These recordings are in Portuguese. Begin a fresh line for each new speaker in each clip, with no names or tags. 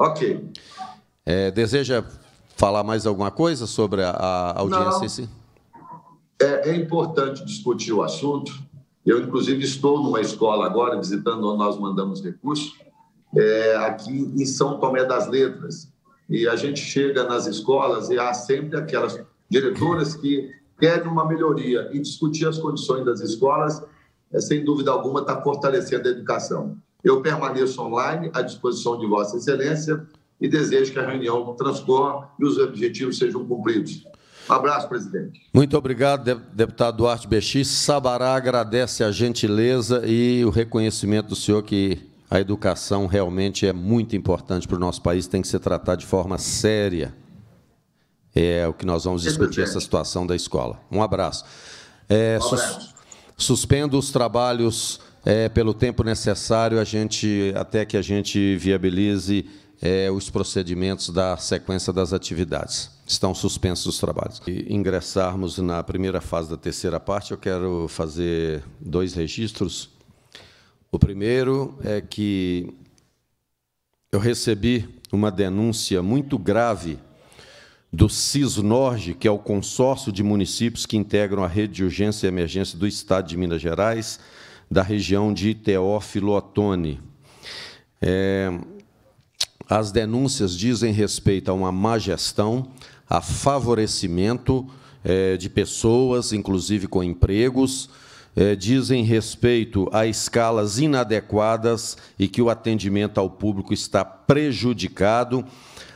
Ok. É, deseja falar mais alguma coisa sobre a, audiência? Não. É, é importante discutir o assunto. Eu, inclusive, estou numa escola agora, visitando onde nós mandamos recursos, é, aqui em São Tomé das Letras. E a gente chega nas escolas e há sempre aquelas diretoras que querem uma melhoria. E discutir as condições das escolas, é, sem dúvida alguma, está fortalecendo a educação. Eu permaneço online à disposição de Vossa Excelência e desejo que a reunião transcorra e os objetivos sejam cumpridos. Um abraço, presidente. Muito obrigado, deputado Duarte Bexi. Sabará agradece a gentileza e o reconhecimento do senhor que a educação realmente é muito importante para o nosso país, tem que ser tratada de forma séria. É o que nós vamos discutir essa situação da escola. Um abraço. É, Sus, suspendo os trabalhos é, pelo tempo necessário a gente até que a gente viabilize é, os procedimentos da sequência das atividades. Estão suspensos os trabalhos. E ingressarmos na primeira fase da terceira parte, eu quero fazer dois registros. O primeiro é que eu recebi uma denúncia muito grave do CISNORGE, que é o consórcio de municípios que integram a rede de urgência e emergência do Estado de Minas Gerais, da região de Teófilo Otoni. É, as denúncias dizem respeito a uma má gestão, a favorecimento é, de pessoas, inclusive com empregos, é, dizem respeito a escalas inadequadas e que o atendimento ao público está prejudicado.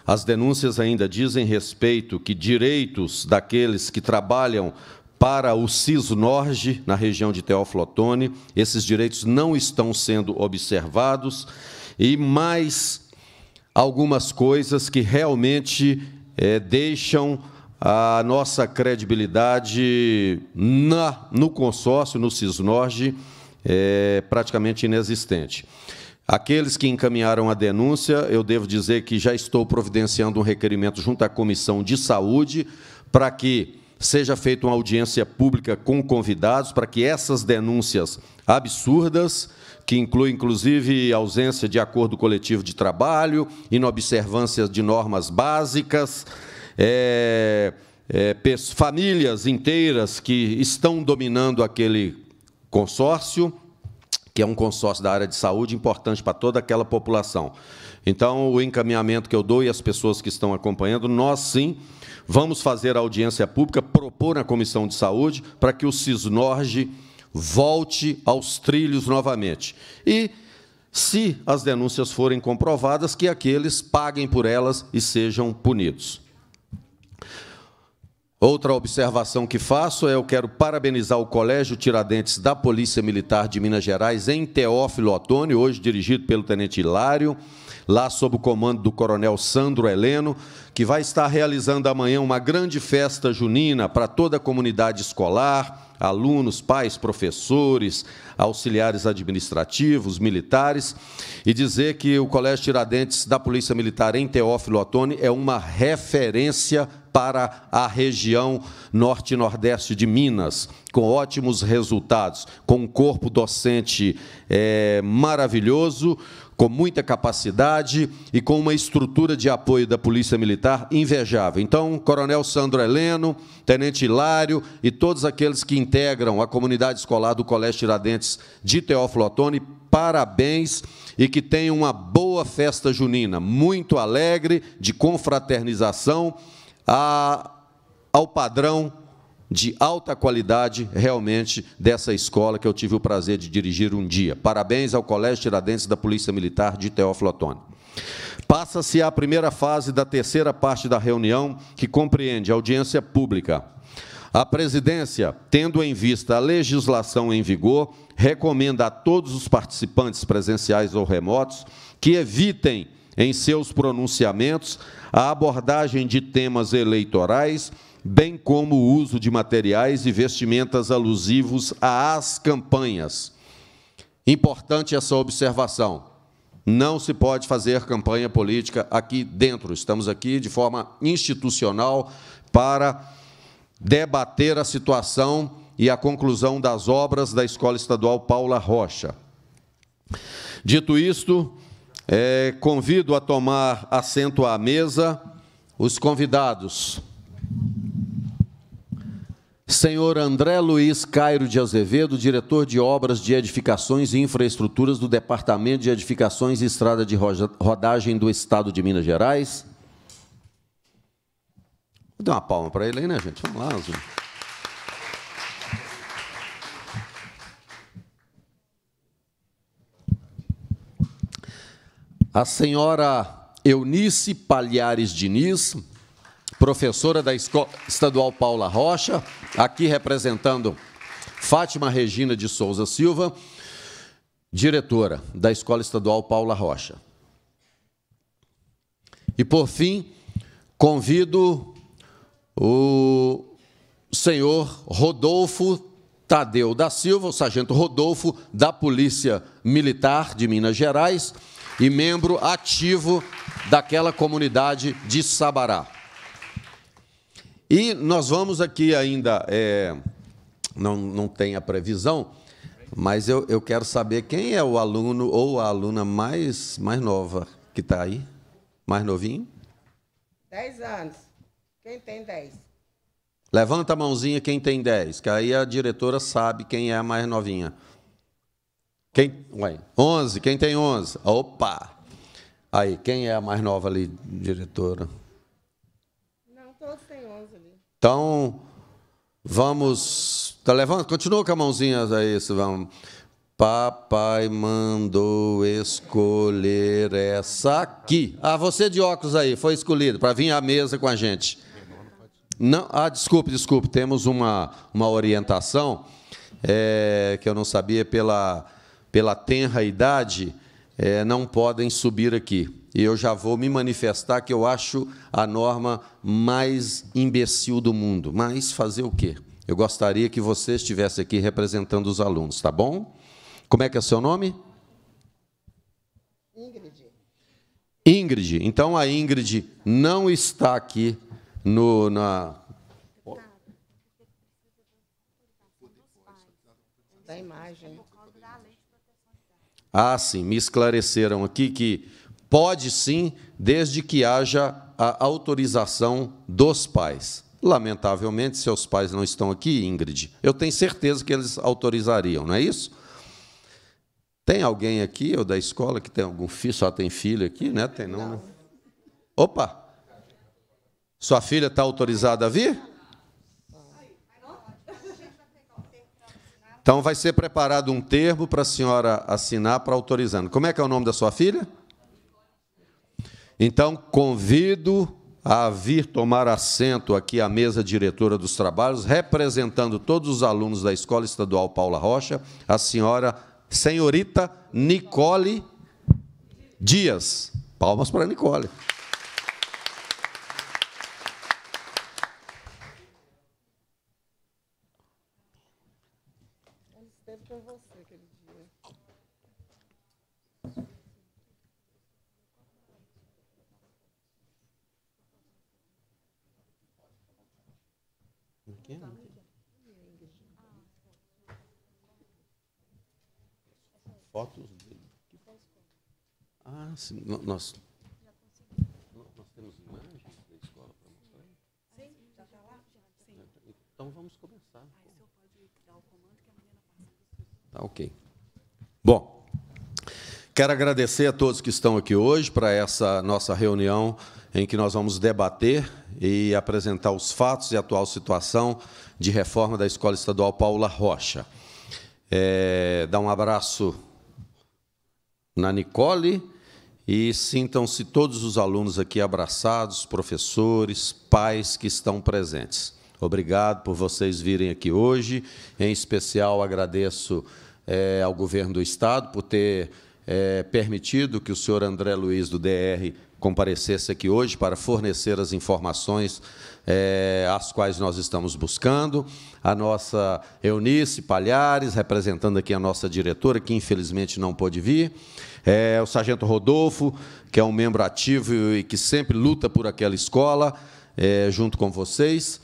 As denúncias ainda dizem respeito que direitos daqueles que trabalham para o CIS na região de Teoflotone. Esses direitos não estão sendo observados. E mais algumas coisas que realmente é, deixam a nossa credibilidade na, no consórcio, no CISNORGE, é praticamente inexistente. Aqueles que encaminharam a denúncia, eu devo dizer que já estou providenciando um requerimento junto à Comissão de Saúde para que seja feita uma audiência pública com convidados para que essas denúncias absurdas, que incluem inclusive ausência de acordo coletivo de trabalho, inobservância de normas básicas, é, é, famílias inteiras que estão dominando aquele consórcio, que é um consórcio da área de saúde importante para toda aquela população. Então, o encaminhamento que eu dou e as pessoas que estão acompanhando, nós sim vamos fazer a audiência pública, propor na Comissão de Saúde para que o CISNORGE volte aos trilhos novamente. E, se as denúncias forem comprovadas, que aqueles paguem por elas e sejam punidos. Outra observação que faço é eu quero parabenizar o Colégio Tiradentes da Polícia Militar de Minas Gerais em Teófilo Otônio, hoje dirigido pelo Tenente Hilário, lá sob o comando do Coronel Sandro Heleno, que vai estar realizando amanhã uma grande festa junina para toda a comunidade escolar, alunos, pais, professores, auxiliares administrativos, militares, e dizer que o Colégio Tiradentes da Polícia Militar em Teófilo Otoni é uma referência para a região norte e nordeste de Minas, com ótimos resultados, com um corpo docente é, maravilhoso, com muita capacidade e com uma estrutura de apoio da Polícia Militar invejável. Então, Coronel Sandro Heleno, Tenente Hilário e todos aqueles que integram a comunidade escolar do Colégio Tiradentes de Teófilo Otoni, parabéns e que tenham uma boa festa junina, muito alegre, de confraternização a, ao padrão de alta qualidade realmente dessa escola que eu tive o prazer de dirigir um dia. Parabéns ao Colégio Tiradentes da Polícia Militar de Teófilo Otoni. Passa-se à primeira fase da terceira parte da reunião, que compreende audiência pública. A presidência, tendo em vista a legislação em vigor, recomenda a todos os participantes presenciais ou remotos que evitem em seus pronunciamentos a abordagem de temas eleitorais bem como o uso de materiais e vestimentas alusivos às campanhas. Importante essa observação. Não se pode fazer campanha política aqui dentro. Estamos aqui de forma institucional para debater a situação e a conclusão das obras da Escola Estadual Paula Rocha. Dito isto, é, convido a tomar assento à mesa os convidados. Senhor André Luiz Cairo de Azevedo, diretor de obras de edificações e infraestruturas do Departamento de Edificações e Estrada de Rodagem do Estado de Minas Gerais. Vou dar uma palma para ele aí, né, gente? Vamos lá, Azul. A senhora Eunice Palhares Diniz, professora da Escola Estadual Paula Rocha, aqui representando Fátima Regina de Souza Silva, diretora da Escola Estadual Paula Rocha. E, por fim, convido o senhor Rodolfo Tadeu da Silva, o sargento Rodolfo, da Polícia Militar de Minas Gerais e membro ativo daquela comunidade de Sabará. E nós vamos aqui ainda, é, não, não tem a previsão, mas eu, eu quero saber quem é o aluno ou a aluna mais, mais nova que está aí, mais novinho.
dez anos. Quem tem dez
Levanta a mãozinha quem tem dez que aí a diretora sabe quem é a mais novinha. Quem, ué, onze quem tem onze Opa! Aí, quem é a mais nova ali, diretora? Então, vamos. Tá, levando, continua com a mãozinha aí, vamos. Papai mandou escolher essa aqui. Ah, você de óculos aí, foi escolhido para vir à mesa com a gente. Não, ah, desculpe, desculpe, temos uma, uma orientação é, que eu não sabia pela, pela tenra idade, é, não podem subir aqui e eu já vou me manifestar que eu acho a norma mais imbecil do mundo. Mas fazer o quê? Eu gostaria que você estivesse aqui representando os alunos, tá bom? Como é que é seu nome? Ingrid. Ingrid. Então a Ingrid não está aqui no na
da imagem.
Ah, sim, me esclareceram aqui que Pode sim, desde que haja a autorização dos pais. Lamentavelmente, seus pais não estão aqui, Ingrid. Eu tenho certeza que eles autorizariam, não é isso? Tem alguém aqui, ou da escola, que tem algum filho, só tem filho aqui, né? Tem não, né? Opa! Sua filha está autorizada a vir? Então vai ser preparado um termo para a senhora assinar para autorizando. Como é que é o nome da sua filha? Então, convido a vir tomar assento aqui à mesa diretora dos trabalhos, representando todos os alunos da Escola Estadual Paula Rocha, a senhora senhorita Nicole Dias. Palmas
para Nicole. Ah, sim. Nós, nós
temos imagens da escola para mostrar? Sim, já está lá? Sim. Então vamos começar. Aí o senhor pode dar o comando que a menina passa. Tá, ok. Bom, quero agradecer a todos que estão aqui hoje para essa nossa reunião em que nós vamos debater e apresentar os fatos e a atual situação de reforma da Escola Estadual Paula Rocha. É, dar um abraço na Nicole, e sintam-se todos os alunos aqui abraçados, professores, pais que estão presentes. Obrigado por vocês virem aqui hoje. Em especial, agradeço é, ao governo do Estado por ter é, permitido que o senhor André Luiz, do DR, comparecesse aqui hoje para fornecer as informações é, as quais nós estamos buscando. A nossa Eunice Palhares, representando aqui a nossa diretora, que infelizmente não pôde vir. É, o Sargento Rodolfo, que é um membro ativo e que sempre luta por aquela escola, é, junto com vocês.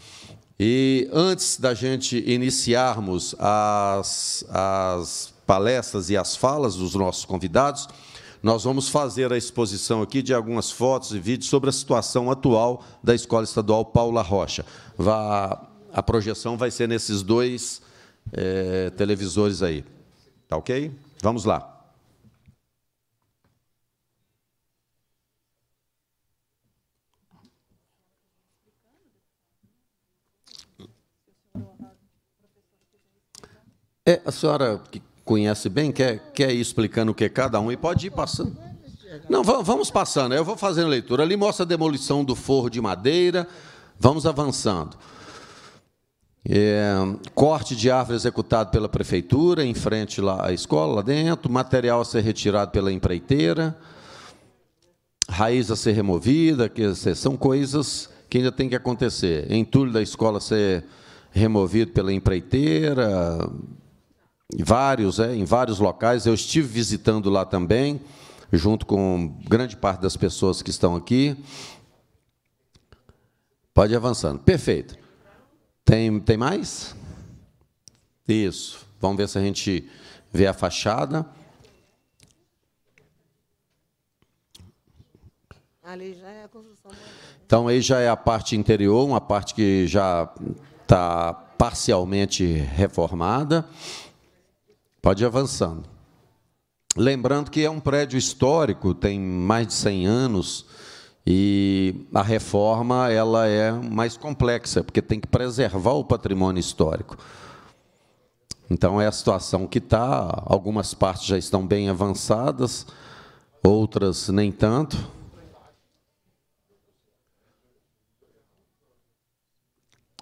E antes da gente iniciarmos as, as palestras e as falas dos nossos convidados, nós vamos fazer a exposição aqui de algumas fotos e vídeos sobre a situação atual da Escola Estadual Paula Rocha. Vá, a projeção vai ser nesses dois é, televisores aí. Tá ok? Vamos lá. É, a senhora que conhece bem, quer, quer ir explicando o que é cada um e pode ir passando. Não, vamos passando, eu vou fazendo leitura. Ali mostra a demolição do forro de madeira, vamos avançando. É, corte de árvore executado pela prefeitura, em frente lá à escola, lá dentro, material a ser retirado pela empreiteira, raiz a ser removida, que são coisas que ainda tem que acontecer. Entulho da escola ser removido pela empreiteira, em vários, é, em vários locais. Eu estive visitando lá também, junto com grande parte das pessoas que estão aqui. Pode ir avançando. Perfeito. Tem, tem mais? Isso. Vamos ver se a gente vê a fachada.
Ali já é a construção.
Então, aí já é a parte interior, uma parte que já está parcialmente reformada. Pode ir avançando. Lembrando que é um prédio histórico, tem mais de 100 anos e a reforma ela é mais complexa, porque tem que preservar o patrimônio histórico. Então é a situação que está. Algumas partes já estão bem avançadas, outras nem tanto.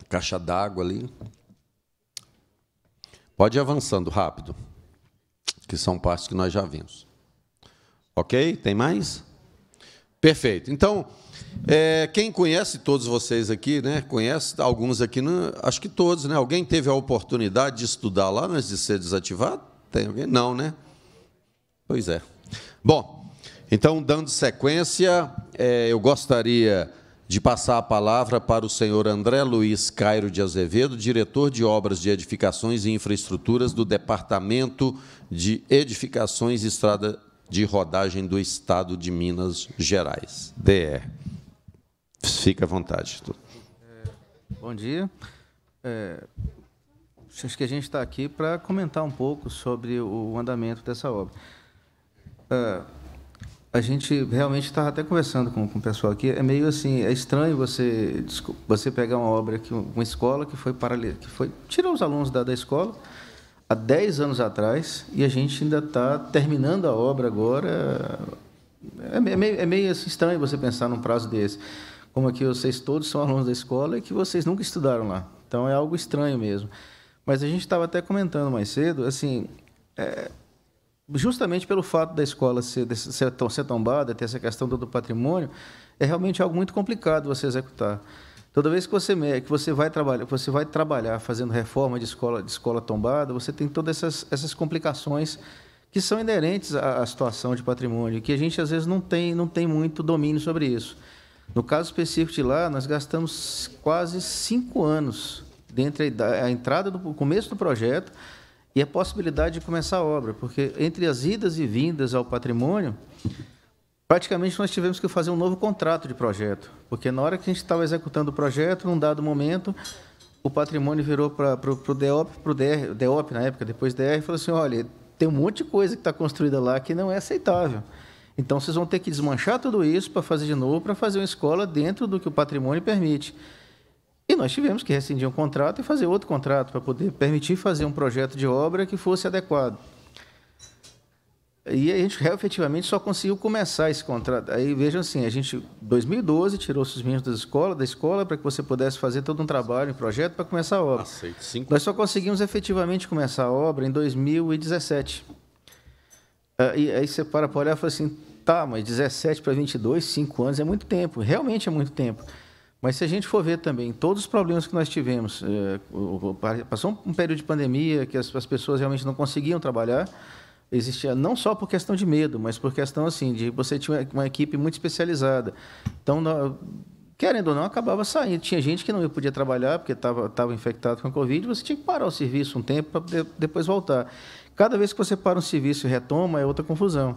Caixa d'água ali. Pode ir avançando rápido, que são partes que nós já vimos. Ok? Tem mais? Perfeito. Então, é, quem conhece todos vocês aqui, né? Conhece alguns aqui, no, né, acho que todos, né? Alguém teve a oportunidade de estudar lá antes de ser desativado? Tem alguém? Não, né? Pois é. Bom, então, dando sequência, é, eu gostaria de passar a palavra para o senhor André Luiz Cairo de Azevedo, diretor de obras de edificações e infraestruturas do Departamento de Edificações e Estrada de Rodagem do Estado de Minas Gerais, DR. Fica à vontade. É,
bom dia. É, acho que a gente está aqui para comentar um pouco sobre o andamento dessa obra. É, a gente realmente estava até conversando com, com o pessoal aqui, é meio assim, é estranho você, você pegar uma obra, que, uma escola que foi paralisada, que foi, tirou os alunos da, da escola há 10 anos atrás e a gente ainda está terminando a obra agora. É, é meio, é meio assim, estranho você pensar num prazo desse. Como aqui vocês todos são alunos da escola e que vocês nunca estudaram lá. Então é algo estranho mesmo. Mas a gente estava até comentando mais cedo, assim, é, justamente pelo fato da escola ser, ser, tombada, ter essa questão do patrimônio, é realmente algo muito complicado você executar. Toda vez que você, que você, vai, trabalhar, você vai trabalhar fazendo reforma de escola, de escola tombada, você tem todas essas, essas complicações que são inerentes à, à situação de patrimônio, que a gente às vezes não tem, não tem muito domínio sobre isso. No caso específico de lá, nós gastamos quase cinco anos dentre a entrada do começo do projeto e a possibilidade de começar a obra, porque entre as idas e vindas ao patrimônio, praticamente nós tivemos que fazer um novo contrato de projeto, porque na hora que a gente estava executando o projeto, num dado momento, o patrimônio virou para o DEOP, para o DEOP na época, depois DR, e falou assim, olha, tem um monte de coisa que está construída lá que não é aceitável. Então, vocês vão ter que desmanchar tudo isso para fazer de novo, para fazer uma escola dentro do que o patrimônio permite. E nós tivemos que rescindir um contrato e fazer outro contrato para poder permitir fazer um projeto de obra que fosse adequado. E a gente efetivamente só conseguiu começar esse contrato. Aí vejam assim, a gente 2012 tirou os meninos da escola, da escola para que você pudesse fazer todo um trabalho, um projeto para começar a obra. Aceito, cinco. Nós só conseguimos efetivamente começar a obra em 2017. Ah, e aí você para para olhar e fala assim, tá, mas 17 para 22, 5 anos é muito tempo. Realmente é muito tempo. Mas se a gente for ver também todos os problemas que nós tivemos, é, passou um período de pandemia que as, as, pessoas realmente não conseguiam trabalhar, existia não só por questão de medo, mas por questão assim de você tinha uma equipe muito especializada. Então, querendo ou não, acabava saindo. Tinha gente que não podia trabalhar porque estava infectado com a Covid, você tinha que parar o serviço um tempo para depois voltar. Cada vez que você para um serviço e retoma, é outra confusão.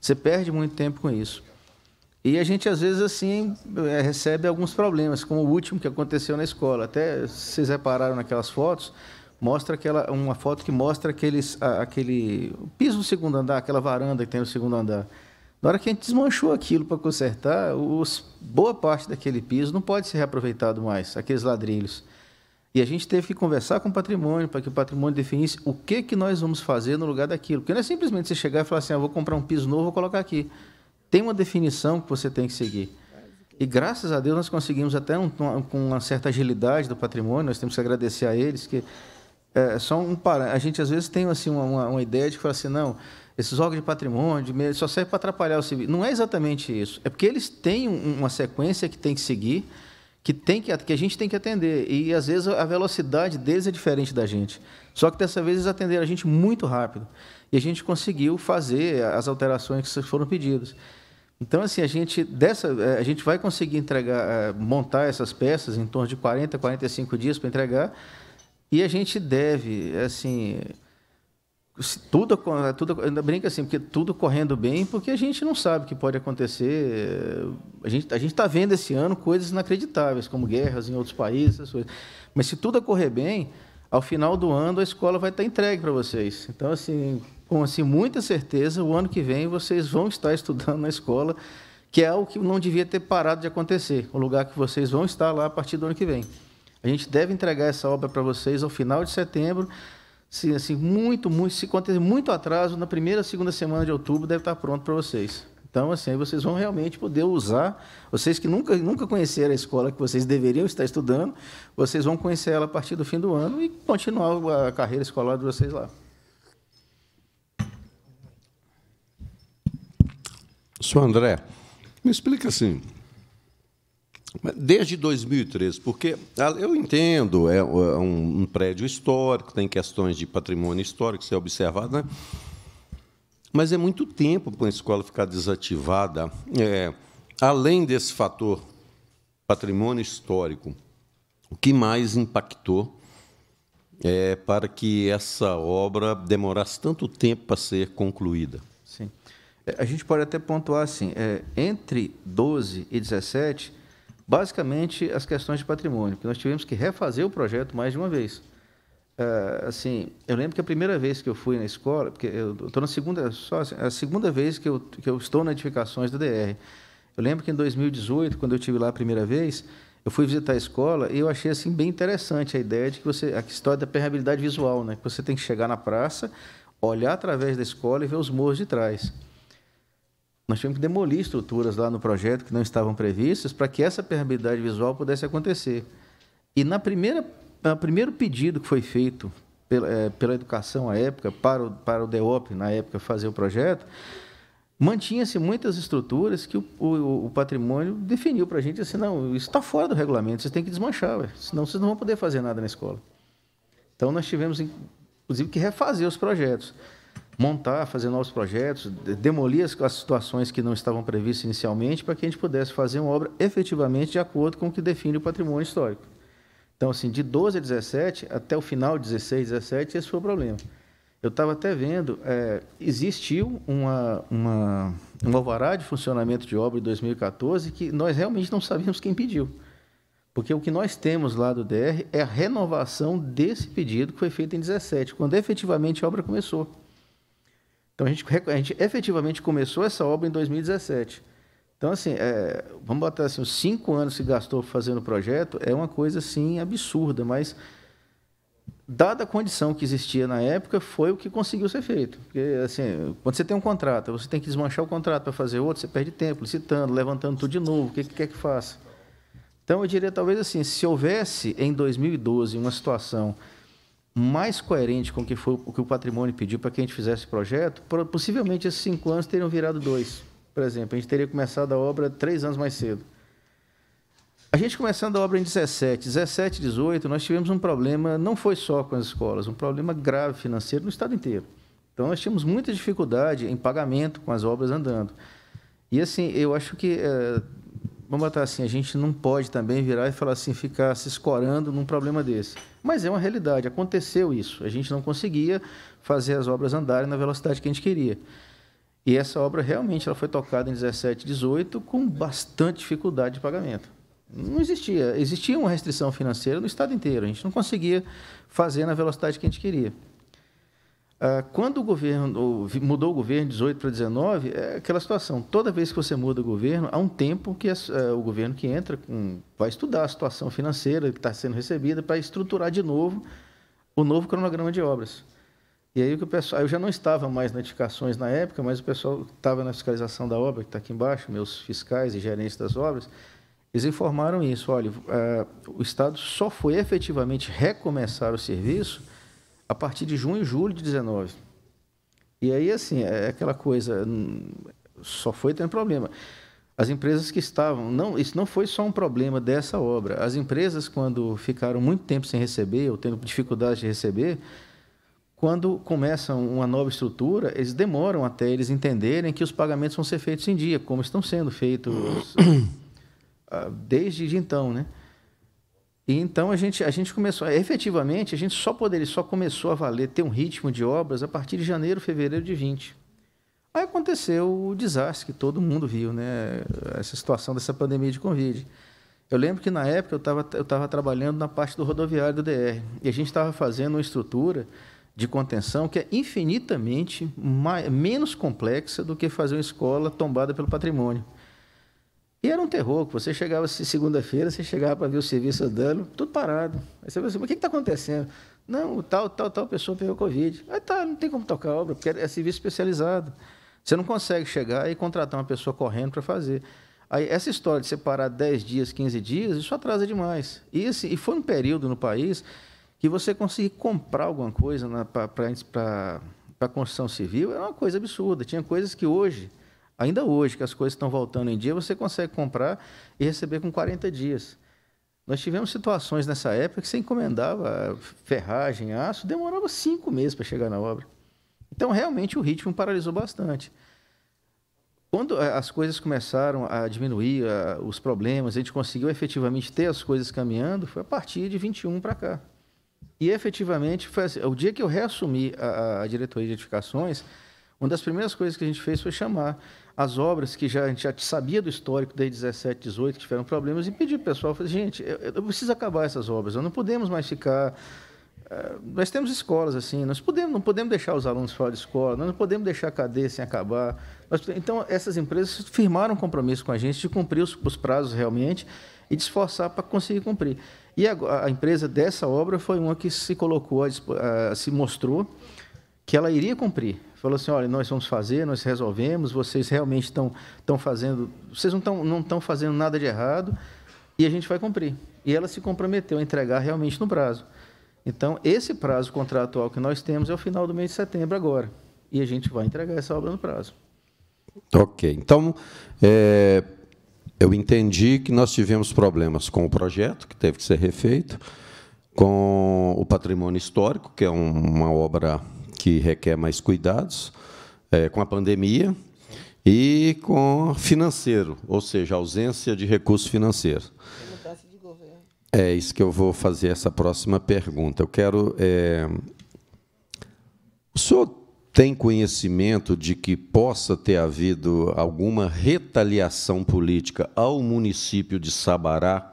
Você perde muito tempo com isso. E a gente, às vezes, assim, eh, recebe alguns problemas, como o último que aconteceu na escola. Até vocês repararam naquelas fotos, mostra aquela, uma foto que mostra aqueles, aquele piso do segundo andar, aquela varanda que tem no segundo andar. Na hora que a gente desmanchou aquilo para consertar, os, boa parte daquele piso não pode ser reaproveitado mais, aqueles ladrilhos. E a gente teve que conversar com o patrimônio para que o patrimônio definisse o que, que nós vamos fazer no lugar daquilo. Porque não é simplesmente você chegar e falar assim, ah, vou comprar um piso novo, vou colocar aqui tem uma definição que você tem que seguir. E graças a Deus nós conseguimos até um, com uma certa agilidade do patrimônio, nós temos que agradecer a eles que é só um para a gente às vezes tem assim uma, uma ideia de que fala assim não esses órgãos de patrimônio de... só serve para atrapalhar o civil não é exatamente isso é porque eles têm uma sequência que tem que seguir que tem que que a gente tem que atender e às vezes a velocidade deles é diferente da gente só que dessa vez eles atenderam a gente muito rápido e a gente conseguiu fazer as alterações que foram pedidas então, assim, a gente, dessa, é, a gente vai conseguir entregar, é, montar essas peças em torno de 40, 45 dias para entregar. E a gente deve, assim, tudo, é, tudo ainda brinca assim, porque tudo correndo bem, porque a gente não sabe o que pode acontecer. A gente a gente está vendo esse ano coisas inacreditáveis, como guerras em outros países, essas coisas. Mas se tudo correr bem, ao final do ano a escola vai estar tá entregue para vocês. Então assim, com assim, muita certeza, o ano que vem vocês vão estar estudando na escola, que é o que não devia ter parado de acontecer, o lugar que vocês vão estar lá a partir do ano que vem. A gente deve entregar essa obra para vocês ao final de setembro, se assim muito, muito, se acontecer muito atraso na primeira, segunda semana de outubro, deve estar pronto para vocês. Então, assim, vocês vão realmente poder usar, vocês que nunca, nunca conheceram a escola que vocês deveriam estar estudando, vocês vão conhecer ela a partir do fim do ano e continuar a carreira escolar de vocês lá.
Sou André. Me explica assim. Desde 2013, porque ah, eu entendo, é, é um, prédio histórico, tem questões de patrimônio histórico que ser é observado, né? mas é muito tempo para a escola ficar desativada. É, além desse fator patrimônio histórico, o que mais impactou é, para que essa obra demorasse tanto tempo
para ser concluída? Sim. É, a gente pode até pontuar assim, é, entre 12 e 17, basicamente as questões de patrimônio, porque nós tivemos que refazer o projeto mais de uma vez. É, assim, eu lembro que a primeira vez que eu fui na escola, porque eu estou na segunda, só assim, é a segunda vez que eu, que eu estou na edificações do DR. Eu lembro que em 2018, quando eu tive lá a primeira vez, eu fui visitar a escola e eu achei assim bem interessante a ideia de que você a história da permeabilidade visual, né? Que você tem que chegar na praça, olhar através da escola e ver os morros de trás. Nós tivemos que demolir estruturas lá no projeto que não estavam previstas para que essa permeabilidade visual pudesse acontecer. E na primeira, no primeiro pedido que foi feito pela, é, pela educação à época, para o, para o DEOP, na época, fazer o projeto, mantinha-se muitas estruturas que o, o, o patrimônio definiu para a gente assim, não, isso está fora do regulamento, vocês têm que desmanchar, senão vocês não vão poder fazer nada na escola. Então, nós tivemos, inclusive, que refazer os projetos montar, fazer novos projetos, demolir as, as situações que não estavam previstas inicialmente para que a gente pudesse fazer uma obra efetivamente de acordo com o que define o patrimônio histórico. Então, assim, de 12 a 17 até o final de 16, 17, esse foi o problema. Eu estava até vendo, é, existiu uma, uma, um alvará de funcionamento de obra em 2014 que nós realmente não sabíamos quem pediu. Porque o que nós temos lá do DR é a renovação desse pedido que foi feito em 17, quando efetivamente a obra começou. Então a gente, a gente efetivamente começou essa obra em 2017. Então, assim, é, vamos botar assim, os cinco anos que gastou fazendo o projeto é uma coisa, assim, absurda, mas dada a condição que existia na época, foi o que conseguiu ser feito. Porque, assim, quando você tem um contrato, você tem que desmanchar o contrato para fazer outro, você perde tempo licitando, levantando tudo de novo, o que, que quer que faça? Então, eu diria, talvez, assim, se houvesse, em 2012, uma situação mais coerente com o que, foi, o, que o patrimônio pediu para que a gente fizesse esse projeto, possivelmente esses cinco anos teriam virado dois. Por exemplo, a gente teria começado a obra três anos mais cedo. A gente começando a obra em 17, 17, 18, nós tivemos um problema, não foi só com as escolas, um problema grave financeiro no estado inteiro. Então, nós tínhamos muita dificuldade em pagamento com as obras andando. E, assim, eu acho que é, vamos botar assim, a gente não pode também virar e falar assim, ficar se escorando num problema desse. Mas é uma realidade, aconteceu isso. A gente não conseguia fazer as obras andarem na velocidade que a gente queria. E essa obra realmente ela foi tocada em 17, 18 com bastante dificuldade de pagamento. Não existia, existia uma restrição financeira no estado inteiro. A gente não conseguia fazer na velocidade que a gente queria. Ah, quando o governo mudou o governo de 18 para 19, é aquela situação. Toda vez que você muda o governo, há um tempo que eh, o governo que entra vai estudar a situação financeira que está sendo recebida para estruturar de novo o novo cronograma de obras. E aí o pessoal, eu já não estava mais nas notificações na época, mas o pessoal estava na fiscalização da obra que está aqui embaixo, meus fiscais e gerentes das obras, eles informaram isso. Olha, eh, o Estado só foi efetivamente recomeçar o serviço a partir de junho e julho de 19. E aí, assim, é aquela coisa, hum, só foi tendo problema. As empresas que estavam, não, isso não foi só um problema dessa obra. As empresas, quando ficaram muito tempo sem receber, ou tendo dificuldade de receber, quando começam uma nova estrutura, eles demoram até eles entenderem que os pagamentos vão ser feitos em dia, como estão sendo feitos ah, desde então, né? E então a gente, a gente começou, efetivamente, a gente só poderia, só começou a valer, ter um ritmo de obras a partir de janeiro, fevereiro de 20. Aí aconteceu o desastre que todo mundo viu, né? Essa situação dessa pandemia de Covid. Eu lembro que na época eu estava eu tava trabalhando na parte do rodoviário do DR e a gente estava fazendo uma estrutura de contenção que é infinitamente mais, menos complexa do que fazer uma escola tombada pelo patrimônio. E era um terror, você chegava -se segunda-feira, você chegava para ver o serviço andando, tudo parado. Aí você assim, mas o que está acontecendo? Não, o tal, tal, tal pessoa pegou Covid. Aí ah, tá, não tem como tocar a obra, porque é serviço especializado. Você não consegue chegar e contratar uma pessoa correndo para fazer. Aí, essa história de separar 10 dias, 15 dias, isso atrasa demais. E, assim, e foi um período no país que você conseguir comprar alguma coisa para a construção civil era é uma coisa absurda. Tinha coisas que hoje Ainda hoje, que as coisas estão voltando em dia, você consegue comprar e receber com 40 dias. Nós tivemos situações nessa época que você encomendava ferragem, aço, demorava cinco meses para chegar na obra. Então, realmente, o ritmo paralisou bastante. Quando eh, as coisas começaram a diminuir, a, eh, os problemas, a gente conseguiu efetivamente ter as coisas caminhando, foi a partir de 21 para cá. E efetivamente, foi assim, o dia que eu reassumi a, a diretoria de edificações, uma das primeiras coisas que a gente fez foi chamar as obras que já, a gente já sabia do histórico desde 17, 18, que tiveram problemas, e pedir para o pessoal, falei, gente, eu, eu, preciso acabar essas obras, nós não podemos mais ficar... Uh, nós temos escolas assim, nós podemos, não podemos deixar os alunos fora de escola, nós não podemos deixar a cadeia sem acabar. Nós, então, essas empresas firmaram um compromisso com a gente de cumprir os, os prazos realmente e de esforçar para conseguir cumprir. E a, a, empresa dessa obra foi uma que se colocou, se mostrou que ela iria cumprir. Falou assim, olha, nós vamos fazer, nós resolvemos, vocês realmente estão estão fazendo, vocês não estão não estão fazendo nada de errado e a gente vai cumprir. E ela se comprometeu a entregar realmente no prazo. Então, esse prazo contratual que nós temos é o final do mês de setembro agora. E a gente vai entregar essa obra no prazo.
Ok. Então, é, eu entendi que nós tivemos problemas com o projeto, que teve que ser refeito, com o patrimônio histórico, que é um, uma obra que requer mais cuidados, é, com a pandemia e com financeiro, ou seja, ausência de recursos financeiros. É isso que eu vou fazer essa próxima pergunta. Eu quero. É... O senhor tem conhecimento de que possa ter havido alguma retaliação política ao município de Sabará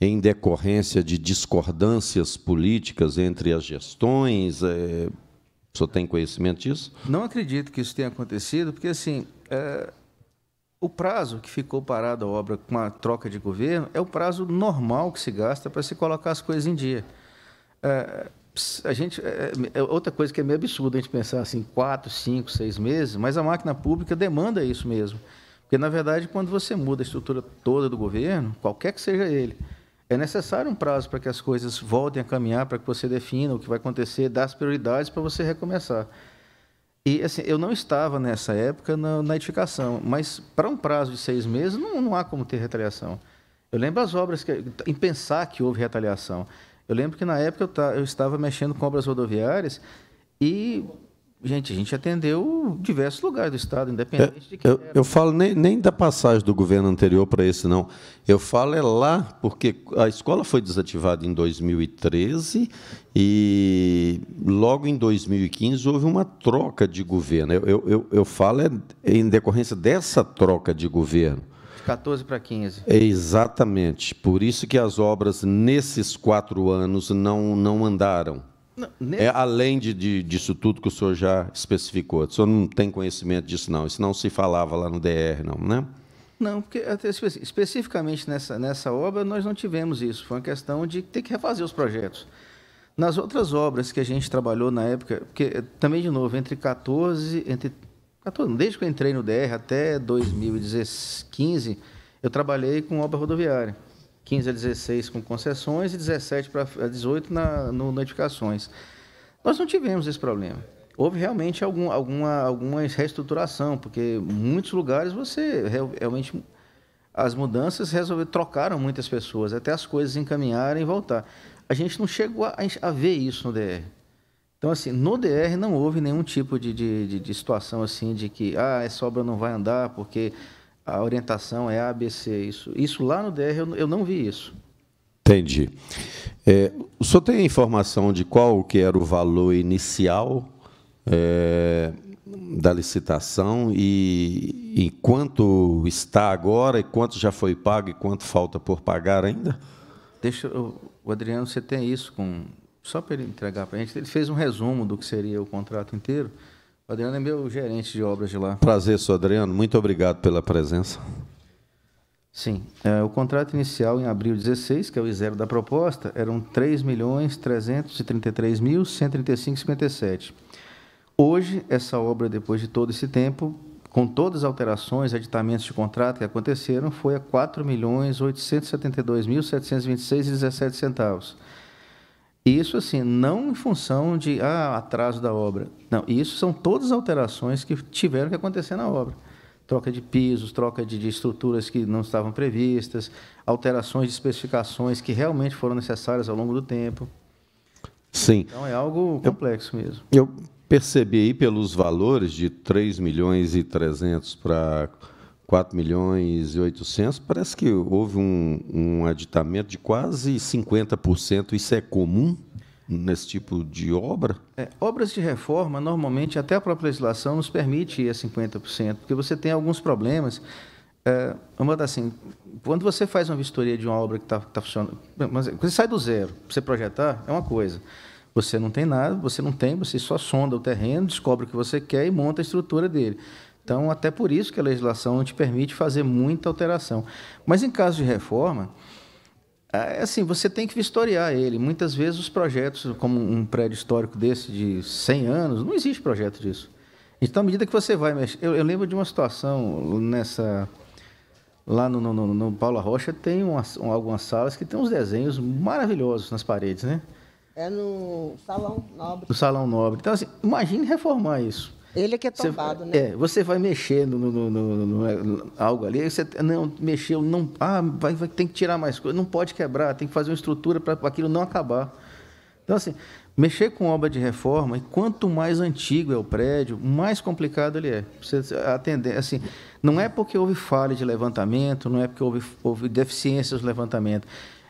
em decorrência de discordâncias políticas entre as gestões? É, o senhor tem conhecimento disso?
Não acredito que isso tenha acontecido, porque assim, é, o prazo que ficou parado a obra com a troca de governo é o prazo normal que se gasta para se colocar as coisas em dia. É, a gente é, é, é, outra coisa que é meio absurda a gente pensar assim quatro, cinco, seis meses, mas a máquina pública demanda isso mesmo, porque na verdade quando você muda a estrutura toda do governo, qualquer que seja ele, é necessário um prazo para que as coisas voltem a caminhar, para que você defina o que vai acontecer, dar as prioridades para você recomeçar. E assim, eu não estava nessa época na, na edificação, mas para um prazo de seis meses não, não há como ter retaliação. Eu lembro as obras que, em pensar que houve retaliação. Eu lembro que na época eu, eu estava mexendo com obras rodoviárias e Gente, a gente atendeu diversos lugares do Estado, independente eu,
de quem eu, era. Eu falo nem, nem da passagem do governo anterior para esse, não. Eu falo é lá, porque a escola foi desativada em 2013 e logo em 2015 houve uma troca de governo. Eu, eu, eu, eu falo é em decorrência dessa troca de governo.
14 para 15. É
exatamente. Por isso que as obras nesses quatro anos não, não andaram. Não, é, além de, de, disso tudo que o senhor já especificou. O senhor não tem conhecimento disso, não. Isso não se falava lá no DR, não, né?
Não, porque tipo assim, especificamente nessa, nessa obra nós não tivemos isso. Foi uma questão de ter que refazer os projetos. Nas outras obras que a gente trabalhou na época, porque eh, também de novo, entre 14, entre 14, desde que eu entrei no DR até 2015, eu trabalhei com obra rodoviária. 15 a 16 com concessões e 17 para 18 na, no notificações. Nós não tivemos esse problema. Houve realmente algum, alguma, alguma reestruturação, porque muitos lugares você realmente as mudanças resolveram trocaram muitas pessoas, até as coisas encaminharem e voltar. A gente não chegou a, a ver isso no DR. Então, assim, no DR não houve nenhum tipo de, de, de, de situação assim de que ah, essa é, obra não vai andar porque a orientação é ABC. Isso, isso lá no DR eu, eu não vi isso.
Entendi. É, o senhor tem informação de qual que era o valor inicial é, da licitação e, e quanto está agora e quanto já foi pago e quanto falta por pagar ainda? Deixa eu, o Adriano, você tem isso com
só para ele entregar para a gente. Ele fez um resumo do que seria o contrato inteiro. Adriano é meu gerente de obras de lá.
Prazer, sou Adriano. Muito obrigado pela presença.
Sim. É, o contrato inicial em abril 16, que é o zero da proposta, eram R$ milhões mil Hoje, essa obra, depois de todo esse tempo, com todas as alterações, aditamentos de contrato que aconteceram, foi a R$ milhões mil centavos. Isso, assim, não em função de ah, atraso da obra. Não, isso são todas as alterações que tiveram que acontecer na obra. Troca de pisos, troca de, de estruturas que não estavam previstas, alterações de especificações que realmente foram necessárias ao longo do tempo. Sim. Então é algo complexo eu, mesmo.
Eu percebi aí pelos valores de 3 milhões e 300 para 4 milhões e 800, parece que houve um, um aditamento de quase 50%. Isso é comum nesse tipo de obra?
É, obras de reforma, normalmente, até a própria legislação nos permite ir a 50%, porque você tem alguns problemas. É, botar assim, quando você faz uma vistoria de uma obra que está tá funcionando, você sai do zero, você projetar é uma coisa. Você não tem nada, você não tem, você só sonda o terreno, descobre o que você quer e monta a estrutura dele. Então, até por isso que a legislação te permite fazer muita alteração. Mas em caso de reforma, é, é assim, você tem que vistoriar ele. Muitas vezes os projetos, como um prédio histórico desse de 100 anos, não existe projeto disso. Então, à medida que você vai mexer... Eu, eu lembro de uma situação nessa... Lá no, no, no, no Paula Rocha tem algumas salas que tem uns desenhos maravilhosos nas paredes, né?
É no Salão Nobre.
No Salão Nobre. Então, assim, imagine reformar isso. Ele é que é tombado, você, né? É, você vai mexer no, no, no, no é, algo ali, você não mexeu, não, ah, vai, vai, tem que tirar mais coisa, não pode quebrar, tem que fazer uma estrutura para aquilo não acabar. Então assim, mexer com obra de reforma, e quanto mais antigo é o prédio, mais complicado ele é. Você atender, assim, não é porque houve falha de levantamento, não é porque houve, houve deficiências de levantamento.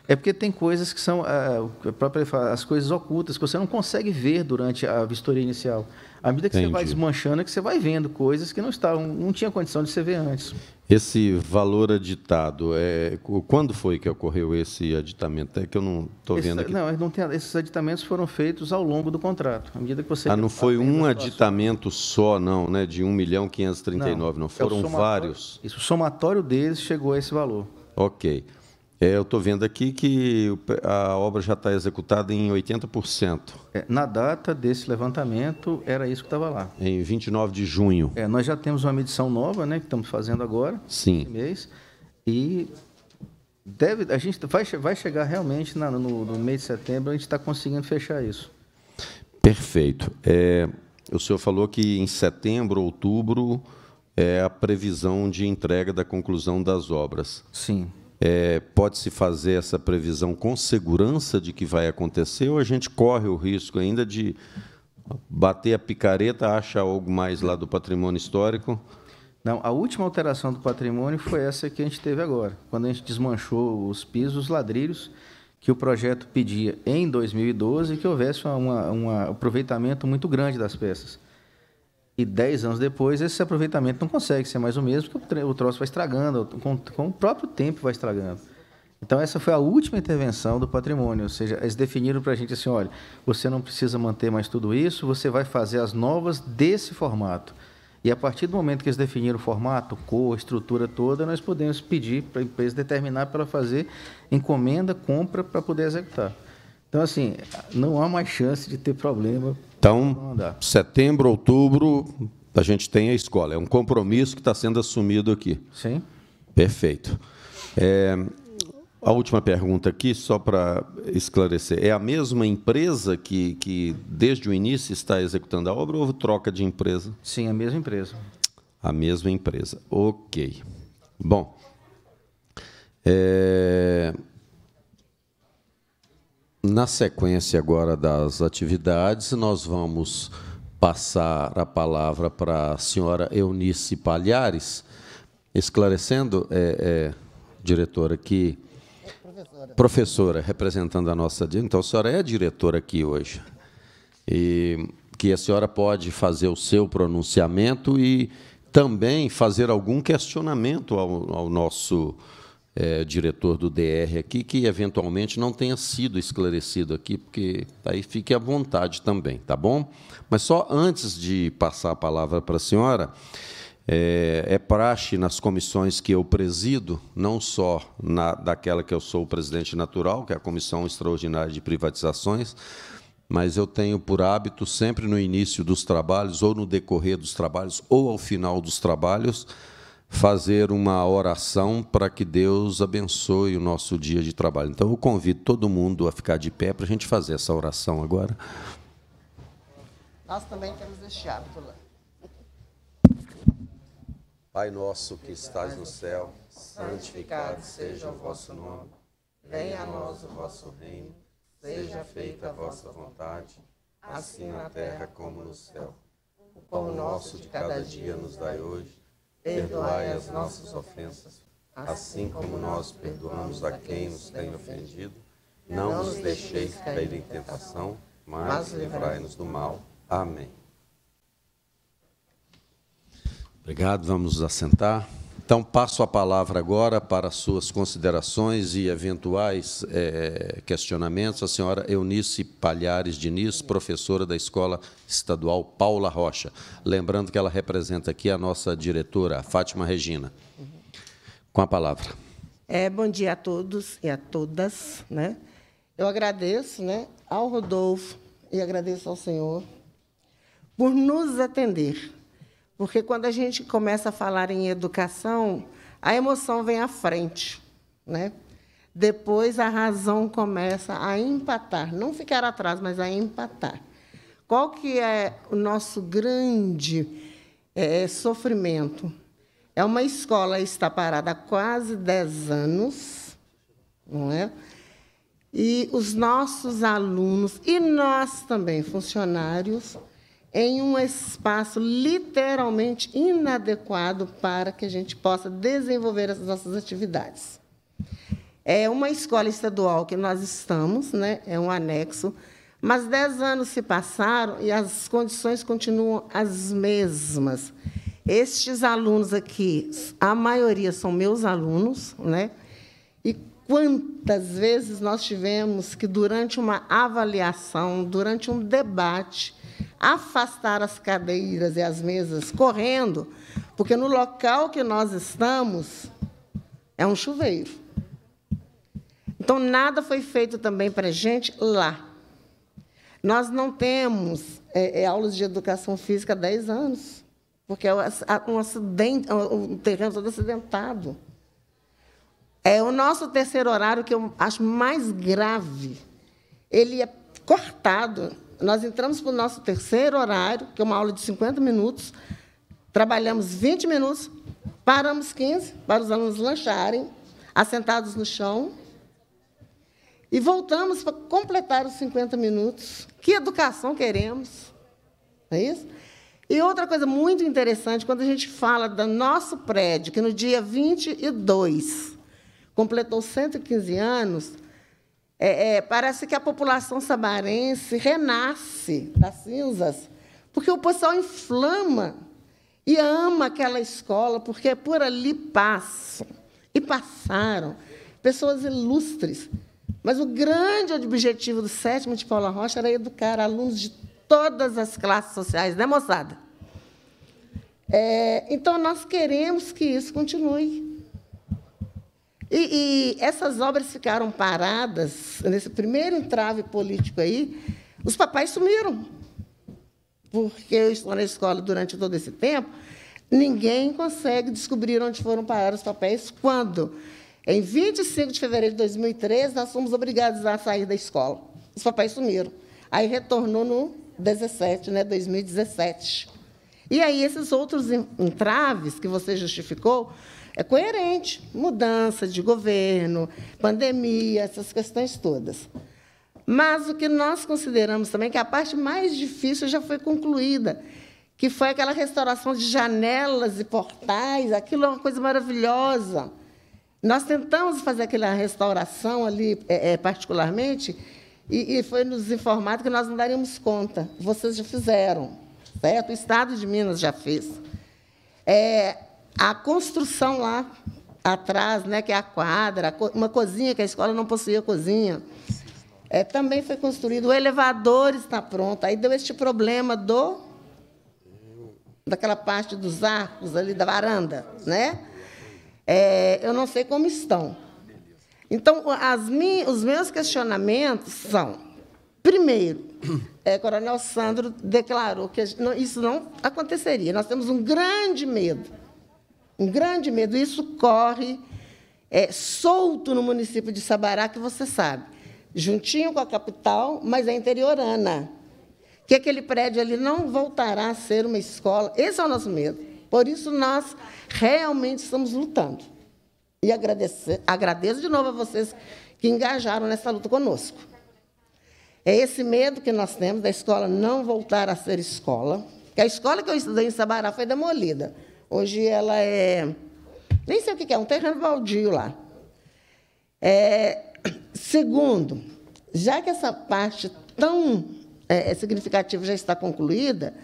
É porque tem coisas que são ah, a, própria, as coisas ocultas que você não consegue ver durante a vistoria inicial. À medida que Entendi. você vai desmanchando, é que você vai vendo coisas que não estavam, não tinha condição de você ver antes.
Esse valor aditado, é, quando foi que ocorreu esse aditamento? É que eu não estou vendo é, aqui.
Não, não tem, esses aditamentos foram feitos ao longo do contrato. À medida que você ah, não
foi um aditamento só, não, né? De 1 milhão 539, não, não é foram é vários.
Isso, o somatório deles chegou a esse valor.
Ok. É, eu estou vendo aqui que a obra já está executada em
80%. É, na data desse levantamento, era isso que estava lá.
Em 29 de junho.
É, nós já temos uma medição nova, né, que estamos fazendo agora, Sim. mês, e deve, a gente vai, vai chegar realmente na, no, no, mês de setembro, a gente está conseguindo fechar isso.
Perfeito. É, o senhor falou que em setembro, outubro, é a previsão de entrega da conclusão das obras. Sim é, pode-se fazer essa previsão com segurança de que vai acontecer ou a gente corre o risco ainda de bater a picareta, acha algo mais lá do
patrimônio histórico? Não, a última alteração do patrimônio foi essa que a gente teve agora, quando a gente desmanchou os pisos, os ladrilhos, que o projeto pedia em 2012 que houvesse uma, uma, um aproveitamento muito grande das peças e 10 anos depois, esse aproveitamento não consegue ser mais o mesmo, porque o troço vai estragando, com, o próprio tempo vai estragando. Então, essa foi a última intervenção do patrimônio, ou seja, eles definiram para a gente assim, olha, você não precisa manter mais tudo isso, você vai fazer as novas desse formato. E a partir do momento que eles definiram o formato, cor, estrutura toda, nós podemos pedir para a empresa determinar para ela fazer encomenda, compra, para poder executar. Então, assim, não há mais chance de ter problema
então, setembro, outubro, a gente tem a escola. É um compromisso que está sendo assumido aqui. Sim. Perfeito. É, a última pergunta aqui, só para esclarecer. É a mesma empresa que, que, desde o início, está executando a obra ou troca de empresa?
Sim, a mesma empresa.
A mesma empresa. Ok. Bom. É, na sequência agora das atividades, nós vamos passar a palavra para a senhora Eunice Palhares, esclarecendo, é, é, diretora, que. Professora. professora, representando a nossa. Então, a senhora é diretora aqui hoje. E que a senhora pode fazer o seu pronunciamento e também fazer algum questionamento ao, ao nosso é, diretor do DR aqui, que eventualmente não tenha sido esclarecido aqui, porque aí fique à vontade também, tá bom? Mas só antes de passar a palavra para a senhora, é, é, praxe nas comissões que eu presido, não só na, daquela que eu sou o presidente natural, que é a Comissão Extraordinária de Privatizações, mas eu tenho por hábito, sempre no início dos trabalhos, ou no decorrer dos trabalhos, ou ao final dos trabalhos, fazer uma oração para que Deus abençoe o nosso dia de trabalho. Então eu convido todo mundo a ficar de pé para a gente fazer essa oração agora.
Nós também temos este hábito lá.
Pai nosso que estás no céu, santificado seja o vosso nome. Venha a nós o vosso reino. Seja feita a vossa vontade, assim na terra como no céu. O pão nosso de cada dia nos dai hoje perdoai as nossas ofensas, assim como nós perdoamos a quem nos tem ofendido. Não nos deixeis cair em tentação, mas livrai-nos do mal. Amém. Obrigado, vamos nos assentar. Então, passo a palavra agora para suas considerações e eventuais é, questionamentos. A senhora Eunice Palhares Diniz, professora da Escola Estadual Paula Rocha. Lembrando que ela representa aqui a nossa diretora, a Fátima Regina. Com a palavra.
É, bom dia a todos e a todas. Né? Eu agradeço né, ao Rodolfo e agradeço ao senhor por nos atender porque quando a gente começa a falar em educação, a emoção vem à frente, né? Depois a razão começa a empatar, não ficar atrás, mas a empatar. Qual que é o nosso grande é, sofrimento? É uma escola está parada há quase 10 anos, não é? E os nossos alunos e nós também, funcionários, em um espaço literalmente inadequado para que a gente possa desenvolver as nossas atividades. É uma escola estadual que nós estamos, né? é um anexo, mas dez anos se passaram e as condições continuam as mesmas. Estes alunos aqui, a maioria são meus alunos, né? e quantas vezes nós tivemos que, durante uma avaliação, durante um debate, afastar as cadeiras e as mesas correndo, porque no local que nós estamos é um chuveiro. Então, nada foi feito também para a gente lá. Nós não temos é, é aulas de educação física há 10 anos, porque é um acidente, é um terreno todo acidentado. É o nosso terceiro horário que eu acho mais grave. Ele é cortado nós entramos para o nosso terceiro horário, que é uma aula de 50 minutos, trabalhamos 20 minutos, paramos 15 para os alunos lancharem, assentados no chão, e voltamos para completar os 50 minutos. Que educação queremos? Não é isso? E outra coisa muito interessante, quando a gente fala do nosso prédio, que no dia 22 completou 115 anos, é, é, parece que a população samarense renasce das cinzas, porque o pessoal inflama e ama aquela escola, porque por ali passam e passaram pessoas ilustres. Mas o grande objetivo do sétimo de Paula Rocha era educar alunos de todas as classes sociais, né, moçada? É, então, nós queremos que isso continue. E, e essas obras ficaram paradas, nesse primeiro entrave político aí, os papais sumiram. Porque eu estou na escola durante todo esse tempo, ninguém consegue descobrir onde foram parar os papéis quando em 25 de fevereiro de 2013, nós fomos obrigados a sair da escola. Os papéis sumiram. Aí retornou no 17, né, 2017. E aí esses outros entraves que você justificou é coerente. Mudança de governo, pandemia, essas questões todas. Mas o que nós consideramos também que a parte mais difícil já foi concluída, que foi aquela restauração de janelas e portais. Aquilo é uma coisa maravilhosa. Nós tentamos fazer aquela restauração ali, é, é, particularmente, e, e foi nos informado que nós não daríamos conta. Vocês já fizeram, certo? O Estado de Minas já fez. É, a construção lá atrás, né, que é a quadra, uma cozinha, que a escola não possuía cozinha, é, também foi construído. O elevador está pronto. Aí deu este problema do daquela parte dos arcos ali da varanda, né? É, eu não sei como estão. Então, min, os meus questionamentos são, primeiro, é, Coronel Sandro declarou que gente, não, isso não aconteceria. Nós temos um grande medo um grande medo. Isso corre é, solto no município de Sabará, que você sabe, juntinho com a capital, mas é interiorana. Que aquele prédio ali não voltará a ser uma escola. Esse é o nosso medo. Por isso nós realmente estamos lutando. E agradecer, agradeço de novo a vocês que engajaram nessa luta conosco. É esse medo que nós temos da escola não voltar a ser escola, que a escola que eu estudei em Sabará foi demolida. Hoje ela é. Nem sei o que é, um terreno baldio lá. É, segundo, já que essa parte tão é, é, significativa já está concluída,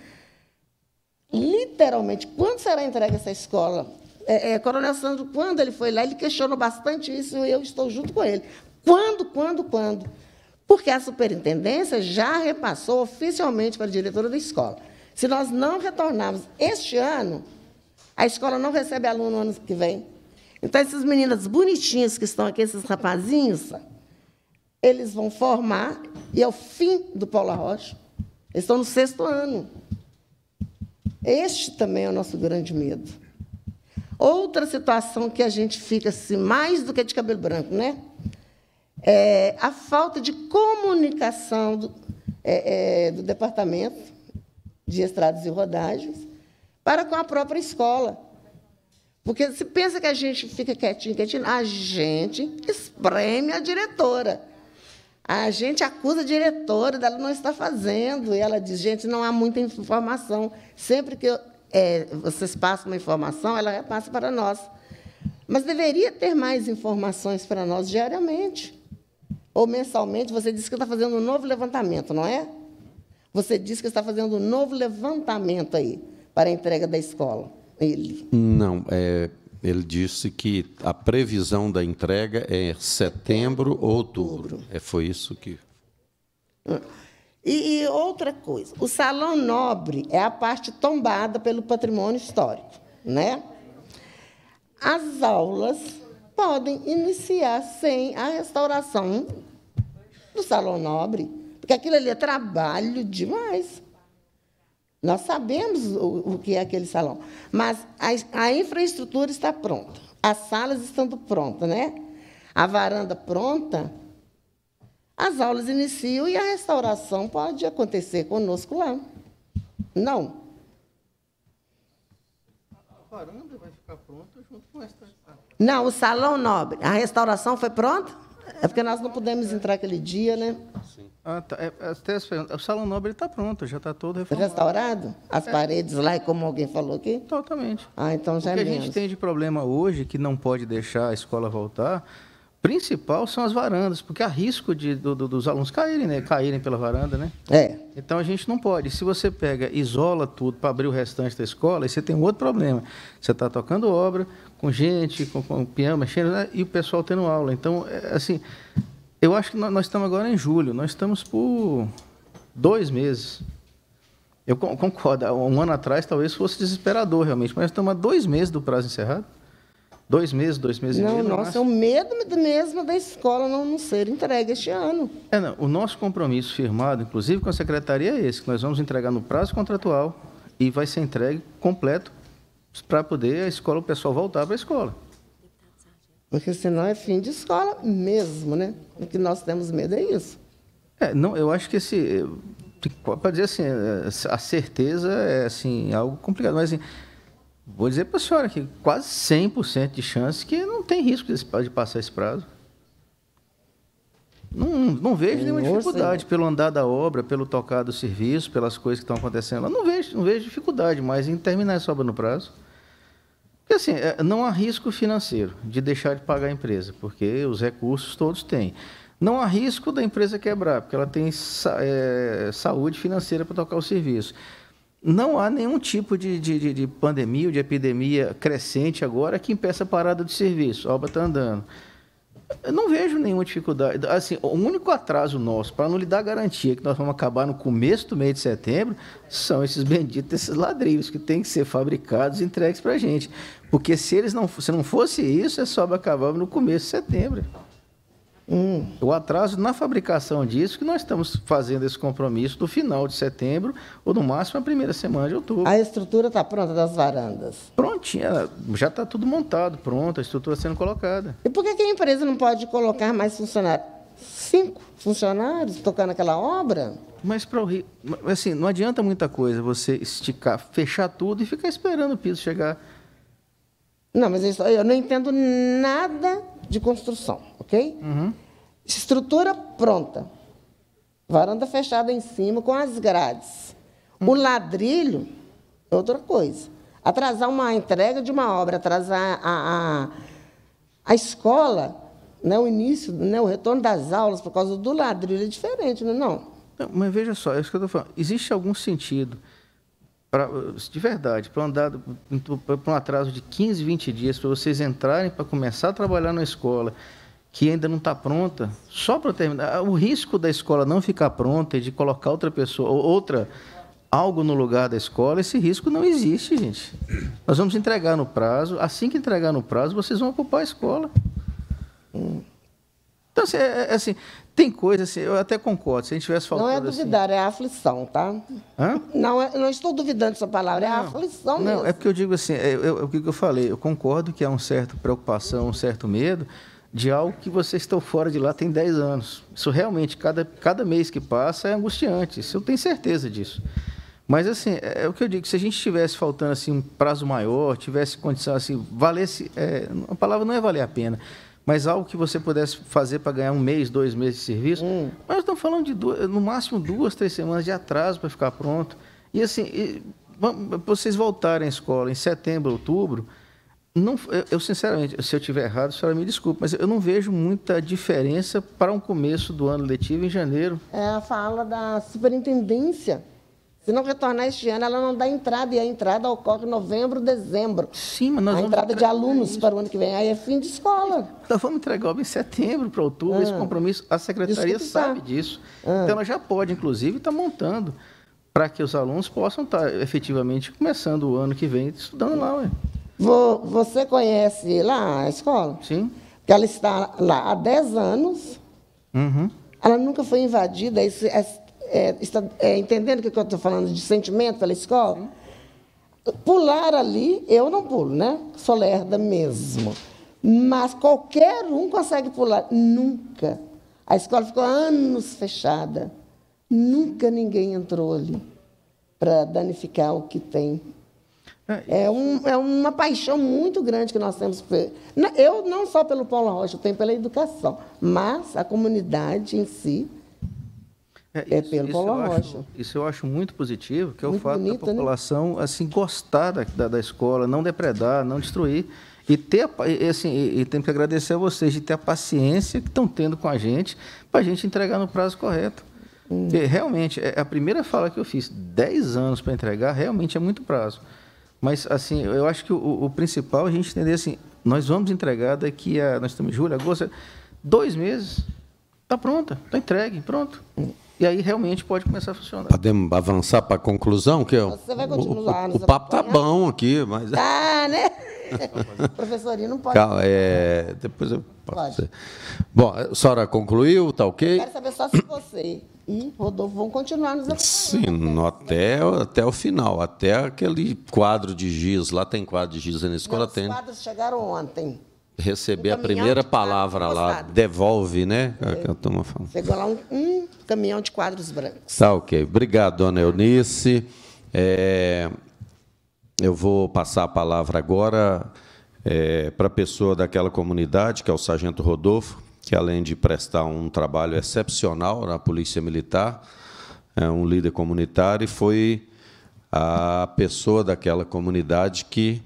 literalmente, quando será entregue essa escola? É, é, Coronel Sandro, quando ele foi lá, ele questionou bastante isso e eu estou junto com ele. Quando, quando, quando? Porque a superintendência já repassou oficialmente para a diretora da escola. Se nós não retornarmos este ano, a escola não recebe aluno no ano que vem. Então, essas meninas bonitinhas que estão aqui, esses rapazinhos, eles vão formar, e é o fim do Paula Rocha. Eles estão no sexto ano. Este também é o nosso grande medo. Outra situação que a gente fica assim, mais do que de cabelo branco, né? É a falta de comunicação do, é, é, do Departamento de Estradas e Rodagens para com a própria escola. Porque se pensa que a gente fica quietinho, quietinho, a gente espreme a diretora. A gente acusa a diretora dela não estar fazendo. E ela diz, gente, não há muita informação. Sempre que eu, é, vocês passam uma informação, ela repassa para nós. Mas deveria ter mais informações para nós diariamente. Ou mensalmente, você diz que está fazendo um novo levantamento, não é? Você diz que está fazendo um novo levantamento aí para a entrega da escola? Ele.
Não, é, ele disse que a previsão da entrega é setembro ou outubro. outubro. É, foi isso que.
E, e outra coisa, o Salão Nobre é a parte tombada pelo patrimônio histórico, né? As aulas podem iniciar sem a restauração do Salão Nobre, porque aquilo ali é trabalho demais. Nós sabemos o, o que é aquele salão, mas a, a, infraestrutura está pronta, as salas estão prontas, né? a varanda pronta, as aulas iniciam e a restauração pode acontecer conosco lá. Não.
A varanda vai ficar pronta junto com esta sala.
Não, o salão nobre. A restauração foi pronta? É porque nós não pudemos entrar aquele dia, né?
Sim. Ah, tá. É, é o Salão Nobre está pronto, já está todo reformado. Restaurado? As é. paredes
lá, como alguém falou aqui? Totalmente.
Ah, então já o é que é menos. a gente tem de problema hoje, que não pode deixar a escola voltar, principal são as varandas, porque há risco de, do, do, dos alunos caírem, né? Caírem pela varanda, né? É. Então a gente não pode. Se você pega, isola tudo para abrir o restante da escola, aí você tem um outro problema. Você está tocando obra com gente, com, com piano, mexendo, né? e o pessoal tendo aula. Então, é, assim, eu acho que nós, estamos agora em julho, nós estamos por dois meses. Eu concordo, um ano atrás talvez fosse desesperador realmente, mas estamos há dois meses do prazo encerrado. Dois meses, dois meses não, e meio. Nossa, é o
medo mesmo da escola não, não ser entregue este ano.
É, não, o nosso compromisso firmado, inclusive com a secretaria, é esse, que nós vamos entregar no prazo contratual e vai ser entregue completo para poder a escola, o pessoal voltar para a escola.
Porque senão é fim de escola mesmo, né? O que nós temos medo é isso.
É, não, eu acho que esse. Eh, para dizer assim, eh, a certeza é assim, algo complicado, mas assim, vou dizer para a senhora que quase 100% de chance que não tem risco de passar esse prazo. Não, não vejo nenhuma Nossa, dificuldade pelo andar da obra, pelo tocar do serviço, pelas coisas que estão acontecendo lá. Não vejo, não vejo dificuldade mais em terminar essa obra no prazo. Porque assim, é, não há risco financeiro de deixar de pagar a empresa, porque os recursos todos têm. Não há risco da empresa quebrar, porque ela tem é, saúde financeira para tocar o serviço. Não há nenhum tipo de, de, de pandemia ou de epidemia crescente agora que impeça a parada de serviço. A obra está andando. Eu não vejo nenhuma dificuldade. Assim, o único atraso nosso, para não lhe dar garantia que nós vamos acabar no começo do mês de setembro, são esses benditos, esses ladrilhos que têm que ser fabricados e entregues para a gente. Porque se eles não, se não fosse isso, é só acabar no começo de setembro um, o atraso na fabricação disso, que nós estamos fazendo esse compromisso do final de setembro ou no máximo a primeira semana de outubro. A estrutura está pronta das varandas? Prontinha, já está tudo montado, pronto, a estrutura sendo colocada.
E por que, que a empresa não pode colocar mais funcionários? Cinco funcionários tocando aquela obra?
Mas para o Rio, assim, não adianta muita coisa você esticar, fechar tudo e ficar esperando o piso chegar.
Não, mas eu, eu não entendo nada de construção ok? Uhum. Estrutura pronta. Varanda fechada em cima com as grades. Uhum. O hum. ladrilho, é outra coisa. Atrasar uma entrega de uma obra, atrasar a, a, a escola, né, o início, né, o retorno das aulas por causa do ladrilho é diferente, não é? Não, não mas veja
só, é isso que eu estou falando. Existe algum sentido Pra, de verdade, para um atraso de 15, 20 dias, para vocês entrarem para começar a trabalhar na escola, que ainda não está pronta, só para terminar, ah, o risco da escola não ficar pronta e de colocar outra pessoa, outra algo no lugar da escola, esse risco não existe, gente. Nós vamos entregar no prazo, assim que entregar no prazo, vocês vão ocupar a escola. Então, assim, é, é, assim tem coisa assim, eu até concordo, se a gente tivesse falado Não é assim. duvidar,
assim... é aflição, tá? Hã? Não, é, não estou duvidando dessa palavra, é não, é aflição não, mesmo. Não, é
porque eu digo assim, é, é, o que eu falei, eu concordo que há uma certa preocupação, um certo medo, de algo que vocês estão fora de lá tem 10 anos. Isso realmente, cada, cada mês que passa é angustiante, isso eu tenho certeza disso. Mas, assim, é, é o que eu digo, se a gente estivesse faltando assim, um prazo maior, tivesse condição, assim, valesse, é, a palavra não é valer a pena, mas algo que você pudesse fazer para ganhar um mês, dois meses de serviço, hum. mas estamos falando de duas, no máximo duas, três semanas de atraso para ficar pronto. E, assim, e, vocês voltarem à escola em setembro, outubro, não, eu, eu, sinceramente, se eu tiver errado, a senhora me desculpe, mas eu não vejo muita diferença para um começo do ano letivo em janeiro.
É a fala da superintendência. Se não retornar este ano, ela não dá entrada, e a entrada ocorre em novembro, dezembro. Sim, mas nós a vamos entrada de alunos para o ano que vem. Aí é fim de escola.
Então vamos entregar em setembro para outubro, ah, esse compromisso. A secretaria Desculpa. Tá. sabe disso. Ah. Então ela já pode, inclusive, estar tá montando para que os alunos possam estar tá, efetivamente começando o ano que vem estudando lá. Ué. Você conhece lá a escola? Sim. Que ela está
lá há 10 anos. Uhum. Ela nunca foi invadida. Isso é, é, está é, entendendo o que, eu estou falando de sentimento pela escola? Sim. Pular ali, eu não pulo, né? Sou lerda mesmo. Mas qualquer um consegue pular. Nunca. A escola ficou anos fechada. Nunca ninguém entrou ali para danificar o que tem é, é, um, é uma paixão muito grande que nós temos. Eu, não só pelo Paulo Rocha, eu tenho pela educação, mas a comunidade em si é, é isso, é pelo Paulo Rocha.
isso eu acho muito positivo, que é muito o fato bonito, da né? população né? assim, gostar da, da, escola, não depredar, não destruir. E, ter, assim, e, tem tenho que agradecer a vocês de ter a paciência que estão tendo com a gente para a gente entregar no prazo correto. Hum. Porque, realmente, é, a primeira fala que eu fiz, 10 anos para entregar, realmente é muito prazo. Mas, assim, eu acho que o, o principal é a gente entender assim: nós vamos entregar daqui a. Nós estamos em julho, agosto, dois meses, está pronta, está entregue, pronto. E aí realmente pode começar a funcionar.
Podemos avançar para a conclusão? Que é Você
vai continuar. O, o, o papo está
bom aqui, mas. Tá,
né? Professorinho, não pode. Calma,
é... Depois eu posso. Pode. Bom, a senhora concluiu, está ok? Eu quero
saber só se você e Rodolfo vão continuar nos acompanhando.
Sim, até, até o final, até aquele quadro de giz. Lá tem quadro de giz na escola? Não, tem. Os
quadros chegaram ontem.
Receber a primeira palavra lá, devolve, né? É, é. turma fala.
Chegou lá um, um, caminhão de quadros brancos.
Tá, ok. Obrigado, dona Eunice. É, eu vou passar a palavra agora é, para a pessoa daquela comunidade, que é o Sargento Rodolfo que além de prestar um trabalho excepcional na Polícia Militar, é um líder comunitário e foi a pessoa daquela comunidade que,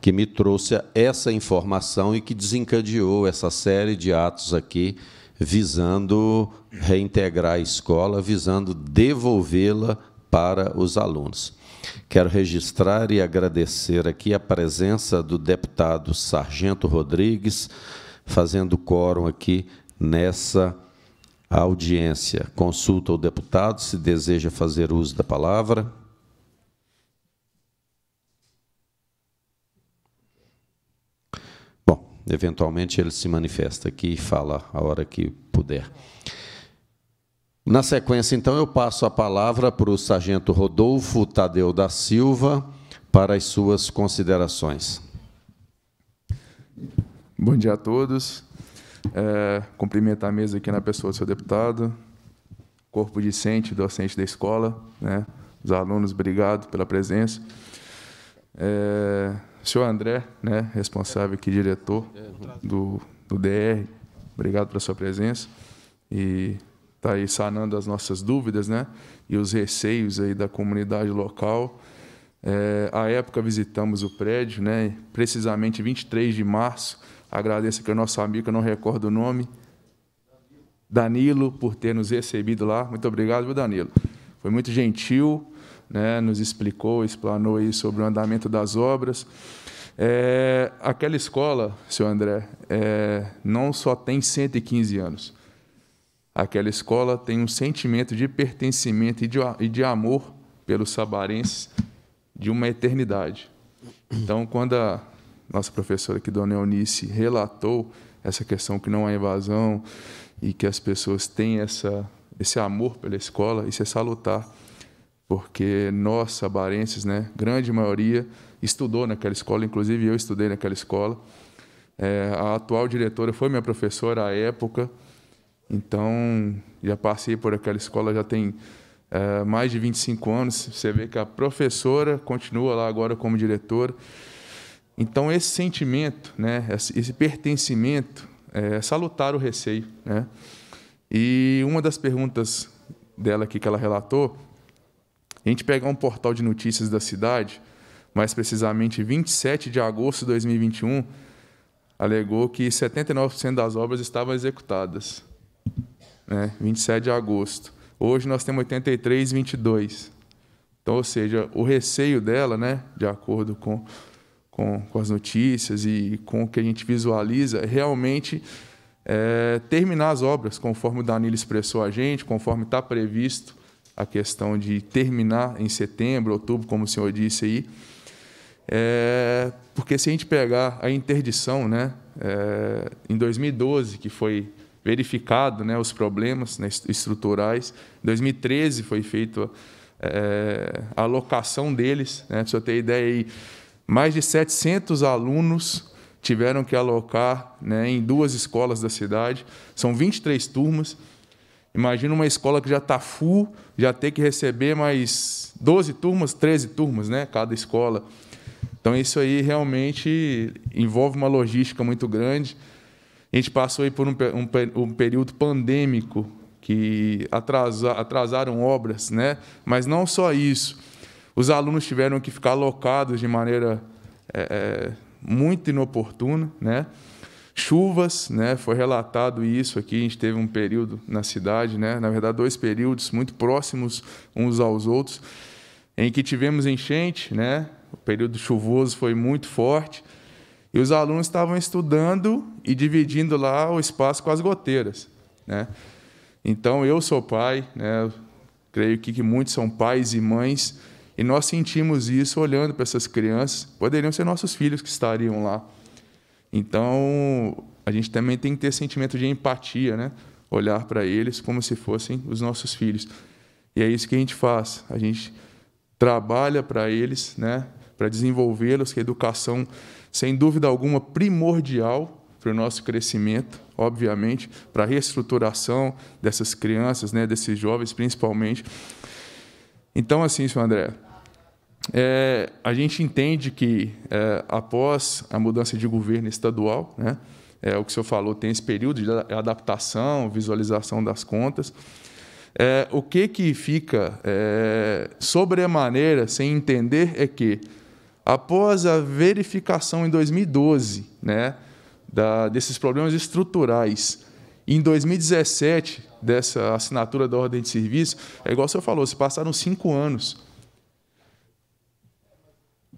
que me trouxe essa informação e que desencadeou essa série de atos aqui visando reintegrar a escola, visando devolvê-la para os alunos. Quero registrar e agradecer aqui a presença do deputado Sargento Rodrigues, fazendo quórum aqui nessa audiência. Consulta o deputado se deseja fazer uso da palavra. Bom, eventualmente ele se manifesta aqui e fala a hora que puder. Na sequência, então, eu passo a palavra para o sargento Rodolfo Tadeu da Silva para as suas
considerações. Bom dia a todos. É, cumprimentar a mesa aqui na pessoa do seu deputado, corpo discente, docente da escola, né? os alunos, obrigado pela presença. É, senhor André, né, responsável aqui, diretor do, do DR, obrigado pela sua presença. E está aí sanando as nossas dúvidas né, e os receios aí da comunidade local. É, à época visitamos o prédio, né, precisamente 23 de março Agradeço aqui ao nosso amigo, que eu não recordo o nome, Danilo, por ter nos recebido lá. Muito obrigado, viu, Danilo? Foi muito gentil, né? nos explicou, explanou aí sobre o andamento das obras. É, aquela escola, senhor André, é, não só tem 115 anos. Aquela escola tem um sentimento de pertencimento e de, e de amor pelos sabarenses de uma eternidade. Então, quando a nossa professora aqui, Dona Eunice, relatou essa questão que não há invasão e que as pessoas têm essa, esse amor pela escola, isso é salutar, porque nós, sabarenses, né, grande maioria, estudou naquela escola, inclusive eu estudei naquela escola. É, a atual diretora foi minha professora à época, então já passei por aquela escola já tem é, mais de 25 anos. Você vê que a professora continua lá agora como diretora. Então, esse sentimento, né, esse pertencimento, é salutar o receio. Né? E uma das perguntas dela aqui que ela relatou, a gente pegar um portal de notícias da cidade, mais precisamente 27 de agosto de 2021, alegou que 79% das obras estavam executadas. Né? 27 de agosto. Hoje nós temos 83, 22. Então, ou seja, o receio dela, né, de acordo com com, com as notícias e com o que a gente visualiza, realmente é, terminar as obras, conforme o Danilo expressou a gente, conforme está previsto a questão de terminar em setembro, outubro, como o senhor disse aí. É, porque se a gente pegar a interdição, né, é, em 2012, que foi verificado né, os problemas né, estruturais, em 2013 foi feita é, a locação deles, né, para você ter ideia aí, mais de 700 alunos tiveram que alocar né, em duas escolas da cidade. São 23 turmas. Imagina uma escola que já está full, já tem que receber mais 12 turmas, 13 turmas, né? Cada escola. Então, isso aí realmente envolve uma logística muito grande. A gente passou aí por um, um, um período pandêmico que atrasa, atrasaram obras, né? Mas não só isso. Os alunos tiveram que ficar alocados de maneira é, é, muito inoportuna, né? Chuvas, né? Foi relatado isso aqui. A gente teve um período na cidade, né? Na verdade, dois períodos muito próximos uns aos outros, em que tivemos enchente, né? O período chuvoso foi muito forte e os alunos estavam estudando e dividindo lá o espaço com as goteiras, né? Então, eu sou pai, né? Creio que muitos são pais e mães e nós sentimos isso olhando para essas crianças, poderiam ser nossos filhos que estariam lá. Então, a gente também tem que ter sentimento de empatia, né? Olhar para eles como se fossem os nossos filhos. E é isso que a gente faz. A gente trabalha para eles, né? Para desenvolvê-los, que a educação, sem dúvida alguma, primordial para o nosso crescimento, obviamente, para a reestruturação dessas crianças, né? Desses jovens, principalmente. Então, assim, senhor André, é, a gente entende que é, após a mudança de governo estadual, né, é, o que o senhor falou, tem esse período de adaptação, visualização das contas. É, o que, que fica é, sobremaneira sem entender é que, após a verificação em 2012 né, da, desses problemas estruturais, em 2017, dessa assinatura da ordem de serviço, é igual o senhor falou, se passaram cinco anos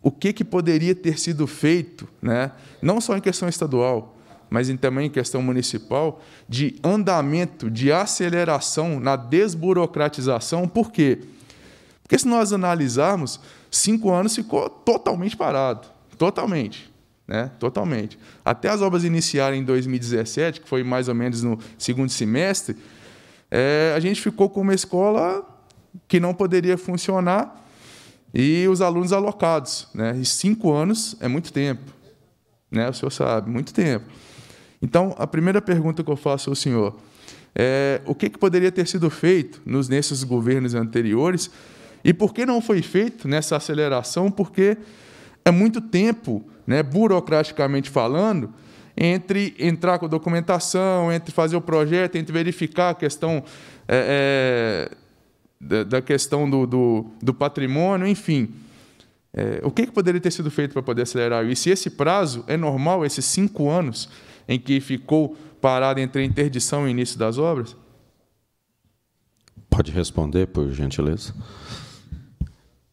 o que, que poderia ter sido feito, né? não só em questão estadual, mas também em questão municipal, de andamento, de aceleração na desburocratização. Por quê? Porque se nós analisarmos, cinco anos ficou totalmente parado. Totalmente. Né? Totalmente. Até as obras iniciarem em 2017, que foi mais ou menos no segundo semestre, é, a gente ficou com uma escola que não poderia funcionar e os alunos alocados. Né? E cinco anos é muito tempo. Né? O senhor sabe, muito tempo. Então, a primeira pergunta que eu faço ao senhor é o que, que poderia ter sido feito nos, nesses governos anteriores e por que não foi feito nessa aceleração? Porque é muito tempo, né, burocraticamente falando, entre entrar com documentação, entre fazer o projeto, entre verificar a questão é, é, da, da questão do, do, do, patrimônio, enfim. É, o que, que poderia ter sido feito para poder acelerar isso? E esse prazo é normal, esses cinco anos em que ficou parado entre a interdição e o início das obras?
Pode responder, por gentileza.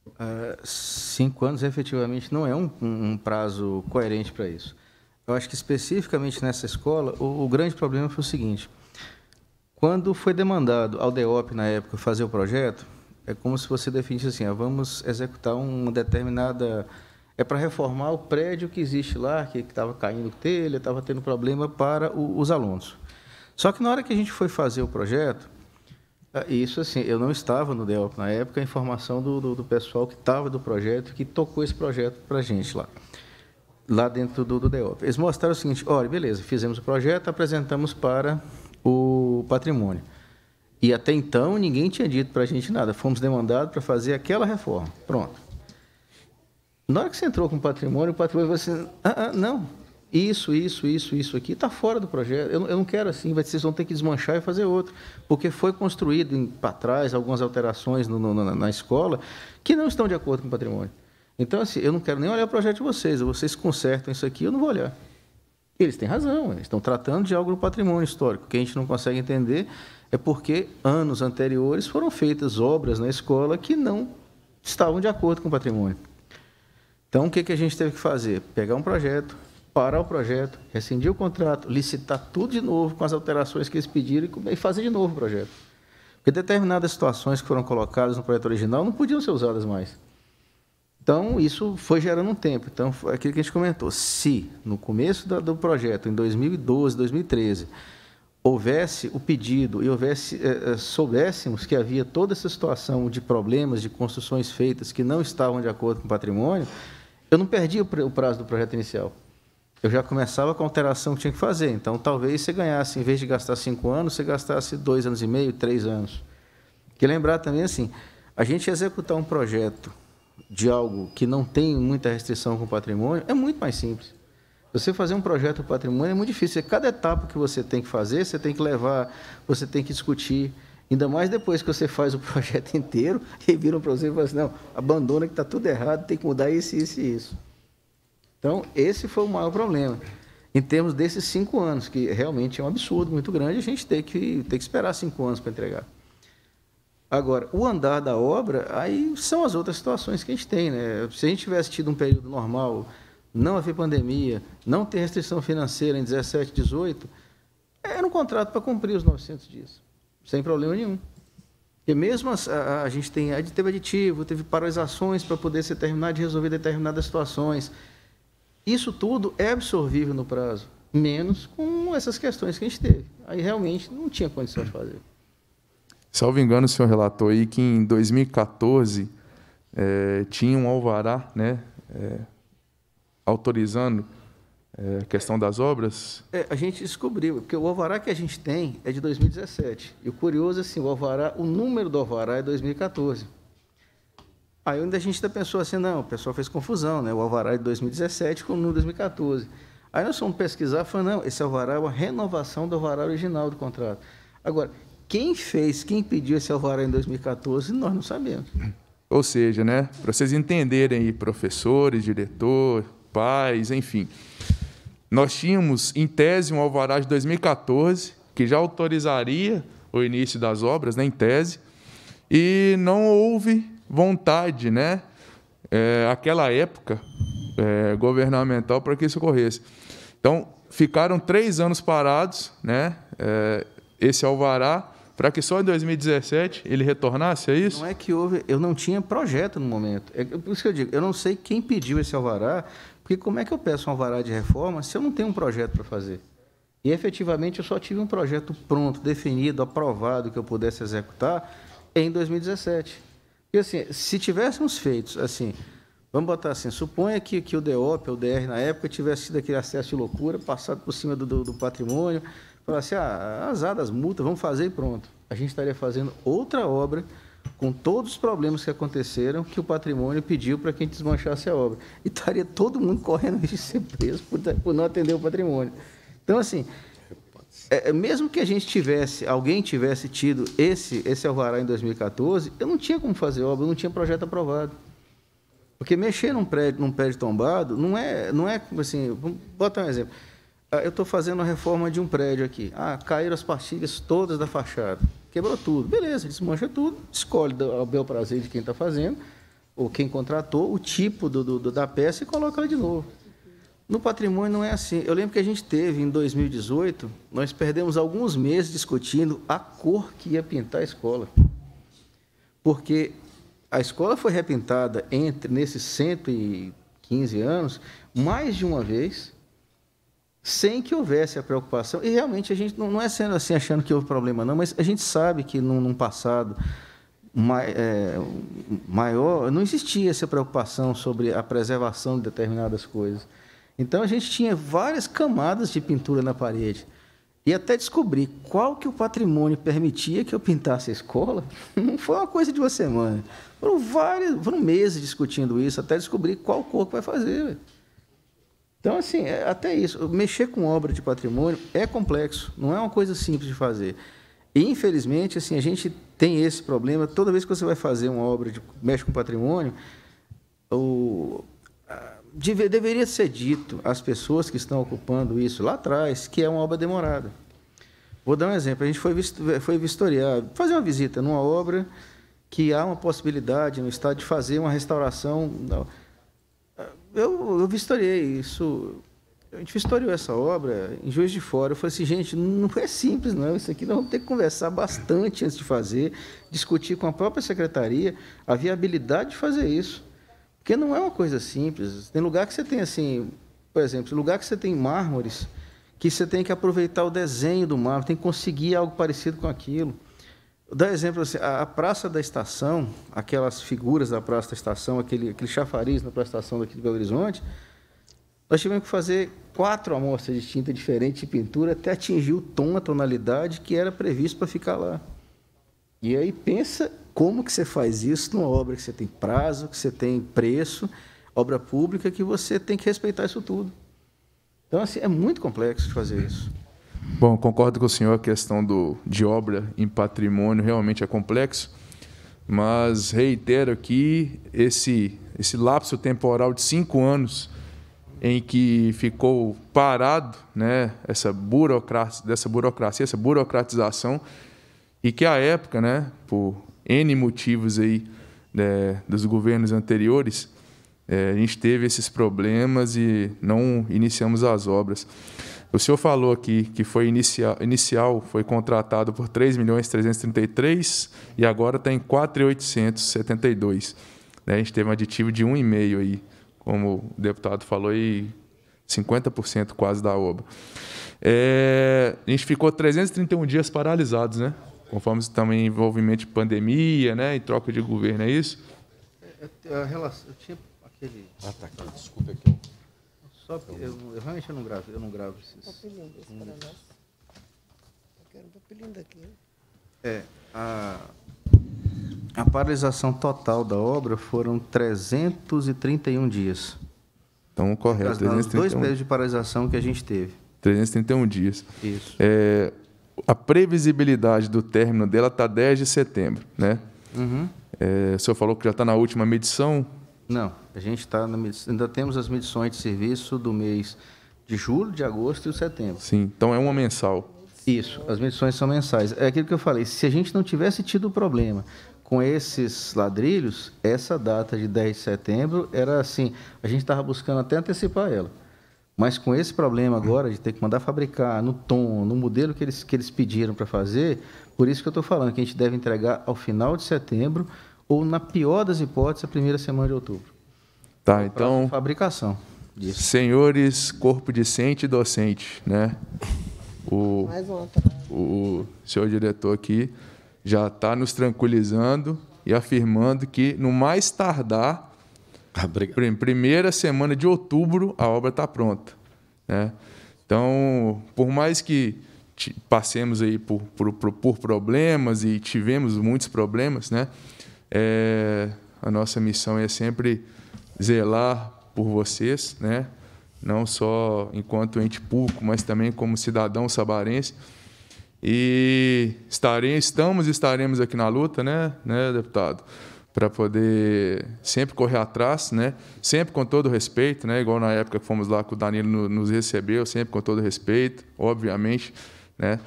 Uh, cinco anos efetivamente não é um, um
prazo coerente para isso. Eu acho que especificamente nessa escola, o, o grande problema foi o seguinte: quando foi demandado ao DEOP, na época, fazer o projeto, é como se você definisse assim, ah, vamos executar uma determinada... É para reformar o prédio que existe lá, que estava caindo telha, estava tendo problema para o, os alunos. Só que na hora que a gente foi fazer o projeto, ah, isso assim, eu não estava no DEOP na época, a informação do, do, do pessoal que estava do projeto, que tocou esse projeto para a gente lá, lá dentro do, do DEOP. Eles mostraram o seguinte, olha, beleza, fizemos o projeto, apresentamos para o patrimônio. E até então ninguém tinha dito para a gente nada. Fomos demandados para fazer aquela reforma. Pronto. Na hora que você entrou com o patrimônio, o patrimônio falou assim: ah, ah, não, isso, isso, isso, isso aqui está fora do projeto. Eu, eu, não quero assim, vocês vão ter que desmanchar e fazer outro. Porque foi construído para trás algumas alterações no, no, na, na, escola que não estão de acordo com o patrimônio. Então, assim, eu não quero nem olhar o projeto de vocês, vocês consertam isso aqui, eu não vou olhar. Eles têm razão, eles estão tratando de algo no patrimônio histórico. O que a gente não consegue entender é porque anos anteriores foram feitas obras na escola que não estavam de acordo com o patrimônio. Então, o que, que a gente teve que fazer? Pegar um projeto, parar o projeto, rescindir o contrato, licitar tudo de novo com as alterações que eles pediram e fazer de novo o projeto. Porque determinadas situações que foram colocadas no projeto original não podiam ser usadas mais. Então, isso foi gerando um tempo. Então, foi aquilo que a gente comentou. Se, no começo do projeto, em 2012, 2013, houvesse o pedido e houvesse, eh, eh, soubéssemos que havia toda essa situação de problemas, de construções feitas que não estavam de acordo com o patrimônio, eu não perdi o prazo do projeto inicial. Eu já começava com a alteração que tinha que fazer. Então, talvez você ganhasse, em vez de gastar cinco anos, você gastasse dois anos e meio, três anos. Que lembrar também, assim, a gente executar um projeto de algo que não tem muita restrição com o patrimônio é muito mais simples. Você fazer um projeto patrimônio é muito difícil. É cada etapa que você tem que fazer, você tem que levar, você tem que discutir. Ainda mais depois que você faz o projeto inteiro e viram para você e falam assim, não, abandona que está tudo errado, tem que mudar isso, isso e isso. Então, esse foi o maior problema. Em termos desses cinco anos, que realmente é um absurdo muito grande, a gente tem que, tem que esperar cinco anos para entregar. Agora, o andar da obra, aí são as outras situações que a gente tem, né? Se a gente tivesse tido um período normal, não haver pandemia, não ter restrição financeira em 17, 18, era um contrato para cumprir os 900 dias, sem problema nenhum. E mesmo a, a gente tem, teve aditivo, teve paralisações para poder se terminar de resolver determinadas situações. Isso tudo é absorvível no prazo, menos com essas questões que a gente teve. Aí realmente não tinha condição de fazer.
Salvo engano, o senhor relatou aí que em 2014 é, eh, tinha um alvará né, é, autorizando eh, a questão das obras?
É, a gente descobriu, porque o alvará que a gente tem é de 2017. E o curioso é assim, o alvará, o número do alvará é 2014. Aí a gente ainda pensou assim, não, o pessoal fez confusão, né? O alvará é de 2017 com o número de 2014. Aí nós fomos pesquisar e não, esse alvará é uma renovação do alvará original do contrato. Agora, quem fez, quem pediu esse alvará em 2014, nós não sabemos.
Ou seja, né, para vocês entenderem aí, professores, diretor, pais, enfim. Nós tínhamos, em tese, um alvará de 2014, que já autorizaria o início das obras, né, em tese, e não houve vontade, né, é, aquela época é, governamental para que isso ocorresse. Então, ficaram três anos parados, né, é, esse alvará, para que só em 2017 ele retornasse, é isso? Não é que houve, eu não tinha projeto no momento. É por isso que eu digo, eu não sei quem pediu esse alvará, porque
como é que eu peço um alvará de reforma se eu não tenho um projeto para fazer? E efetivamente eu só tive um projeto pronto, definido, aprovado que eu pudesse executar em 2017. E assim, se tivéssemos feito assim, vamos botar assim, suponha que, que o DOP, o DR na época tivesse sido aquele acesso de loucura, passado por cima do, do, do patrimônio, Falar assim, ah, azar das multas, vamos fazer e pronto. A gente estaria fazendo outra obra com todos os problemas que aconteceram, que o patrimônio pediu para quem desmanchasse a obra. E estaria todo mundo correndo de ser preso por, por não atender o patrimônio. Então, assim, é, é, mesmo que a gente tivesse, alguém tivesse tido esse, esse alvará em 2014, eu não tinha como fazer obra, eu não tinha projeto aprovado. Porque mexer num prédio, num prédio tombado não é, não é assim, vou botar um exemplo. Ah, eu estou fazendo a reforma de um prédio aqui. Ah, caíram as pastilhas todas da fachada. Quebrou tudo. Beleza, desmancha tudo, escolhe ao bel prazer de quem está fazendo, ou quem contratou, o tipo do, do, da peça e coloca ela de novo. No patrimônio não é assim. Eu lembro que a gente teve, em 2018, nós perdemos alguns meses discutindo a cor que ia pintar a escola. Porque a escola foi repintada entre nesses 115 anos mais de uma vez sem que houvesse a preocupação. E realmente a gente não, não é sendo assim achando que houve problema não, mas a gente sabe que num, num passado ma, é, maior não existia essa preocupação sobre a preservação de determinadas coisas. Então a gente tinha várias camadas de pintura na parede. E até descobrir qual que o patrimônio permitia que eu pintasse a escola, não foi uma coisa de uma semana. Foram vários, foram meses discutindo isso, até descobrir qual cor que vai fazer. Véio. Então, assim, é até isso. Mexer com obra de patrimônio é complexo, não é uma coisa simples de fazer. E, infelizmente, assim, a gente tem esse problema. Toda vez que você vai fazer uma obra de mexe com patrimônio, o, deve, deveria ser dito às pessoas que estão ocupando isso lá atrás que é uma obra demorada. Vou dar um exemplo. A gente foi, foi vistoriar, fazer uma visita numa obra que há uma possibilidade no Estado de fazer uma restauração. Não, eu, eu vistoriei isso. A gente vistoriou essa obra em Juiz de Fora. Eu falei assim, gente, não é simples, não. Isso aqui nós vamos ter que conversar bastante antes de fazer, discutir com a própria secretaria a viabilidade de fazer isso. Porque não é uma coisa simples. Tem lugar que você tem, assim, por exemplo, lugar que você tem mármores, que você tem que aproveitar o desenho do mármore, tem que conseguir algo parecido com aquilo. Dá exemplo assim, a Praça da Estação, aquelas figuras da Praça da Estação, aquele, aquele chafariz na Praça da Estação daqui de Belo Horizonte, nós tivemos que fazer quatro amostras de tinta diferente de pintura até atingir o tom, a tonalidade que era previsto para ficar lá. E aí pensa como que você faz isso numa obra que você tem prazo, que você tem preço, obra pública, que você tem que respeitar isso tudo. Então, assim, é muito complexo de fazer isso.
Bom, concordo com o senhor, a questão do, de obra em patrimônio realmente é complexo, mas reitero aqui esse, esse lapso temporal de cinco anos em que ficou parado né, essa burocracia, dessa burocracia, essa burocratização, e que à época, né, por N motivos aí, né, dos governos anteriores, é, a gente teve esses problemas e não iniciamos as obras. O senhor falou aqui que foi inicial, inicial foi contratado por 3 milhões e agora está em 4,872. Né? A gente teve um aditivo de 1,5 aí, como o deputado falou, e 50% quase da obra. É, a gente ficou 331 dias paralisados, né? Conforme também envolvimento de pandemia, né? E troca de governo, é isso?
É, é, a relação, eu tinha aquele. Ah, tá aqui, desculpa aqui. É só porque eu, eu realmente não gravo, eu não gravo esses. Um
papelinho desse para nós. Eu quero um papelinho daqui.
É, a, a paralisação total da obra foram 331 dias.
Então, correto. As, Os dois períodos
de paralisação que a gente teve.
331 dias. Isso. É, a previsibilidade do término dela está 10 de setembro, né? Uhum. É, o senhor falou que já está na última medição, não, a gente está ainda temos as medições de serviço
do mês de julho, de agosto e de setembro. Sim, então é uma mensal. Isso, as medições são mensais. É aquilo que eu falei, se a gente não tivesse tido problema com esses ladrilhos, essa data de 10 de setembro era assim, a gente estava buscando até antecipar ela. Mas com esse problema agora de ter que mandar fabricar no tom, no modelo que eles, que eles pediram para fazer, por isso que eu estou falando que a gente deve entregar ao final de setembro ou, na pior das hipóteses, a primeira semana de outubro.
Tá, então. Fabricação. Disso. Senhores, corpo discente e docente, né? Tá. O, o senhor diretor aqui já está nos tranquilizando e afirmando que, no mais tardar, ah, primeira semana de outubro, a obra está pronta. Né? Então, por mais que passemos aí por, por, por problemas e tivemos muitos problemas, né? É, a nossa missão é sempre zelar por vocês, né? não só enquanto ente público, mas também como cidadão sabarense. E estarei, estamos e estaremos aqui na luta, né, né deputado? Para poder sempre correr atrás, né? sempre com todo respeito, né? igual na época que fomos lá que o Danilo nos recebeu, sempre com todo respeito, obviamente. Né?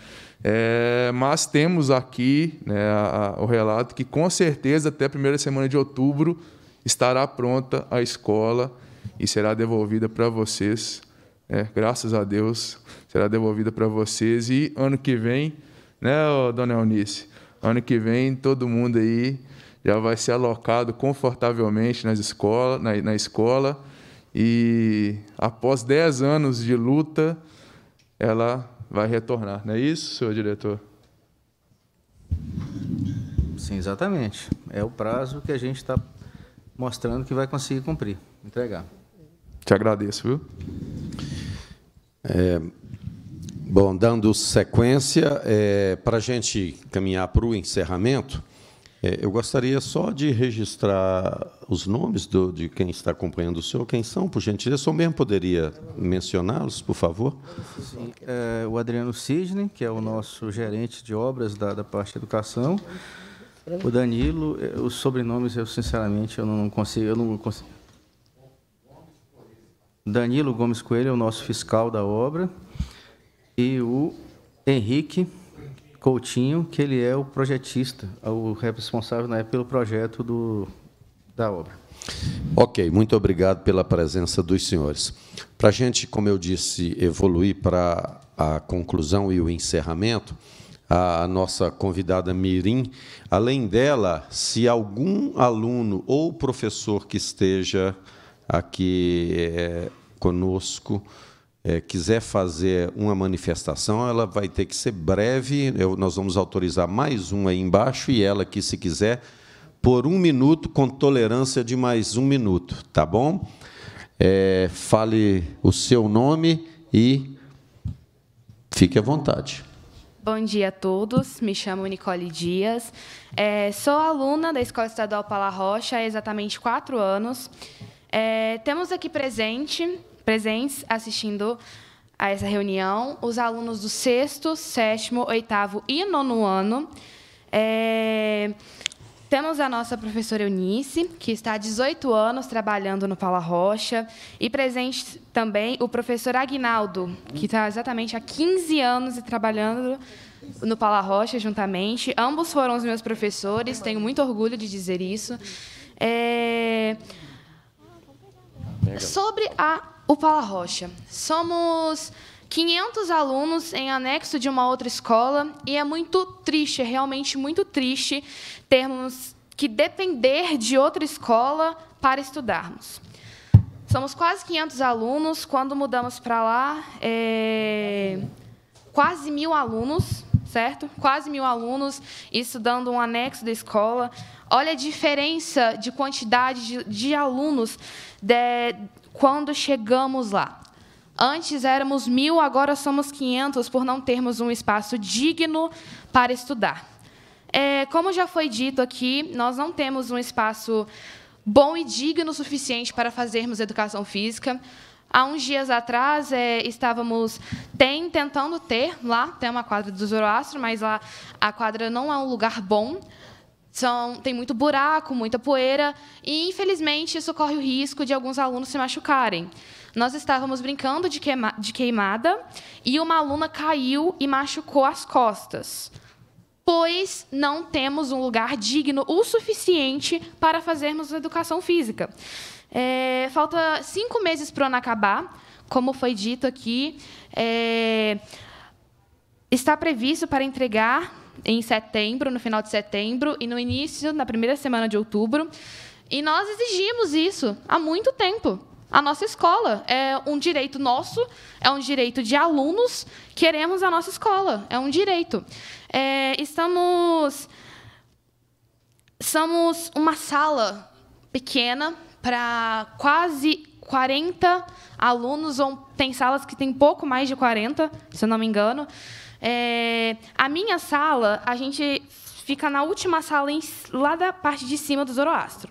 É, mas temos aqui né, a, a, o relato que, com certeza, até a primeira semana de outubro estará pronta a escola e será devolvida para vocês. Né, graças a Deus, será devolvida para vocês. E ano que vem, né, dona Eunice? Ano que vem, todo mundo aí já vai ser alocado confortavelmente nas escola, na, na escola. E após 10 anos de luta, ela vai retornar. Não é isso, senhor diretor? Sim, exatamente. É o
prazo que a gente está mostrando que vai conseguir cumprir, entregar.
Te agradeço, viu?
É, bom, dando sequência, é, para a gente caminhar para o encerramento, é, eu gostaria só de registrar os nomes do, de quem está acompanhando o senhor, quem são, por gentileza? O senhor mesmo poderia mencioná-los, por favor?
Sim, é, o Adriano Cisne, que é o nosso gerente de obras da, da parte de educação. O Danilo, é, os sobrenomes eu sinceramente eu não consigo, eu não consigo. Danilo Gomes Coelho é o nosso fiscal da obra e o Henrique Coutinho, que ele é o projetista, é o responsável né, pelo projeto do da obra.
Ok, muito obrigado pela presença dos senhores. Para a gente, como eu disse, evoluir para a conclusão e o encerramento, a nossa convidada Mirim, além dela, se algum aluno ou professor que esteja aqui é, conosco é, quiser fazer uma manifestação, ela vai ter que ser breve. Eu, nós vamos autorizar mais um aí embaixo e ela que, se quiser, por um minuto, com tolerância de mais um minuto, tá bom? É, fale o seu nome e fique à vontade.
Bom dia a todos, me chamo Nicole Dias, é, sou aluna da Escola Estadual Pala Rocha há exatamente quatro anos. É, temos aqui presente, presentes assistindo a essa reunião os alunos do sexto, sétimo, oitavo e nono ano. É, temos a nossa professora Eunice, que está há 18 anos trabalhando no Paula Rocha, e presente também o professor Agnaldo, que está exatamente há 15 anos trabalhando no Paula Rocha juntamente. Ambos foram os meus professores, tenho muito orgulho de dizer isso. É... Sobre a, o Paula Rocha, somos 500 alunos em anexo de uma outra escola, e é muito triste, é realmente muito triste termos que depender de outra escola para estudarmos. Somos quase 500 alunos, quando mudamos para lá, é... quase mil alunos, certo? Quase mil alunos estudando um anexo da escola. Olha a diferença de quantidade de, de alunos de, quando chegamos lá. Antes éramos mil, agora somos 500 por não termos um espaço digno para estudar. É, como já foi dito aqui, nós não temos um espaço bom e digno o suficiente para fazermos educação física. Há uns dias atrás, é, estávamos tem, tentando ter lá, tem uma quadra do Zoroastro, mas lá a quadra não é um lugar bom. São, tem muito buraco, muita poeira, e, infelizmente, isso corre o risco de alguns alunos se machucarem. Nós estávamos brincando de, queima, de queimada e uma aluna caiu e machucou as costas pois não temos um lugar digno o suficiente para fazermos educação física. É, falta cinco meses para o ano acabar, como foi dito aqui. É, está previsto para entregar em setembro, no final de setembro, e no início, na primeira semana de outubro. E nós exigimos isso há muito tempo a nossa escola. É um direito nosso, é um direito de alunos, queremos a nossa escola, é um direito. É, estamos. Somos uma sala pequena para quase 40 alunos, ou tem salas que tem pouco mais de 40, se eu não me engano. É, a minha sala, a gente fica na última sala, lá da parte de cima do Zoroastro.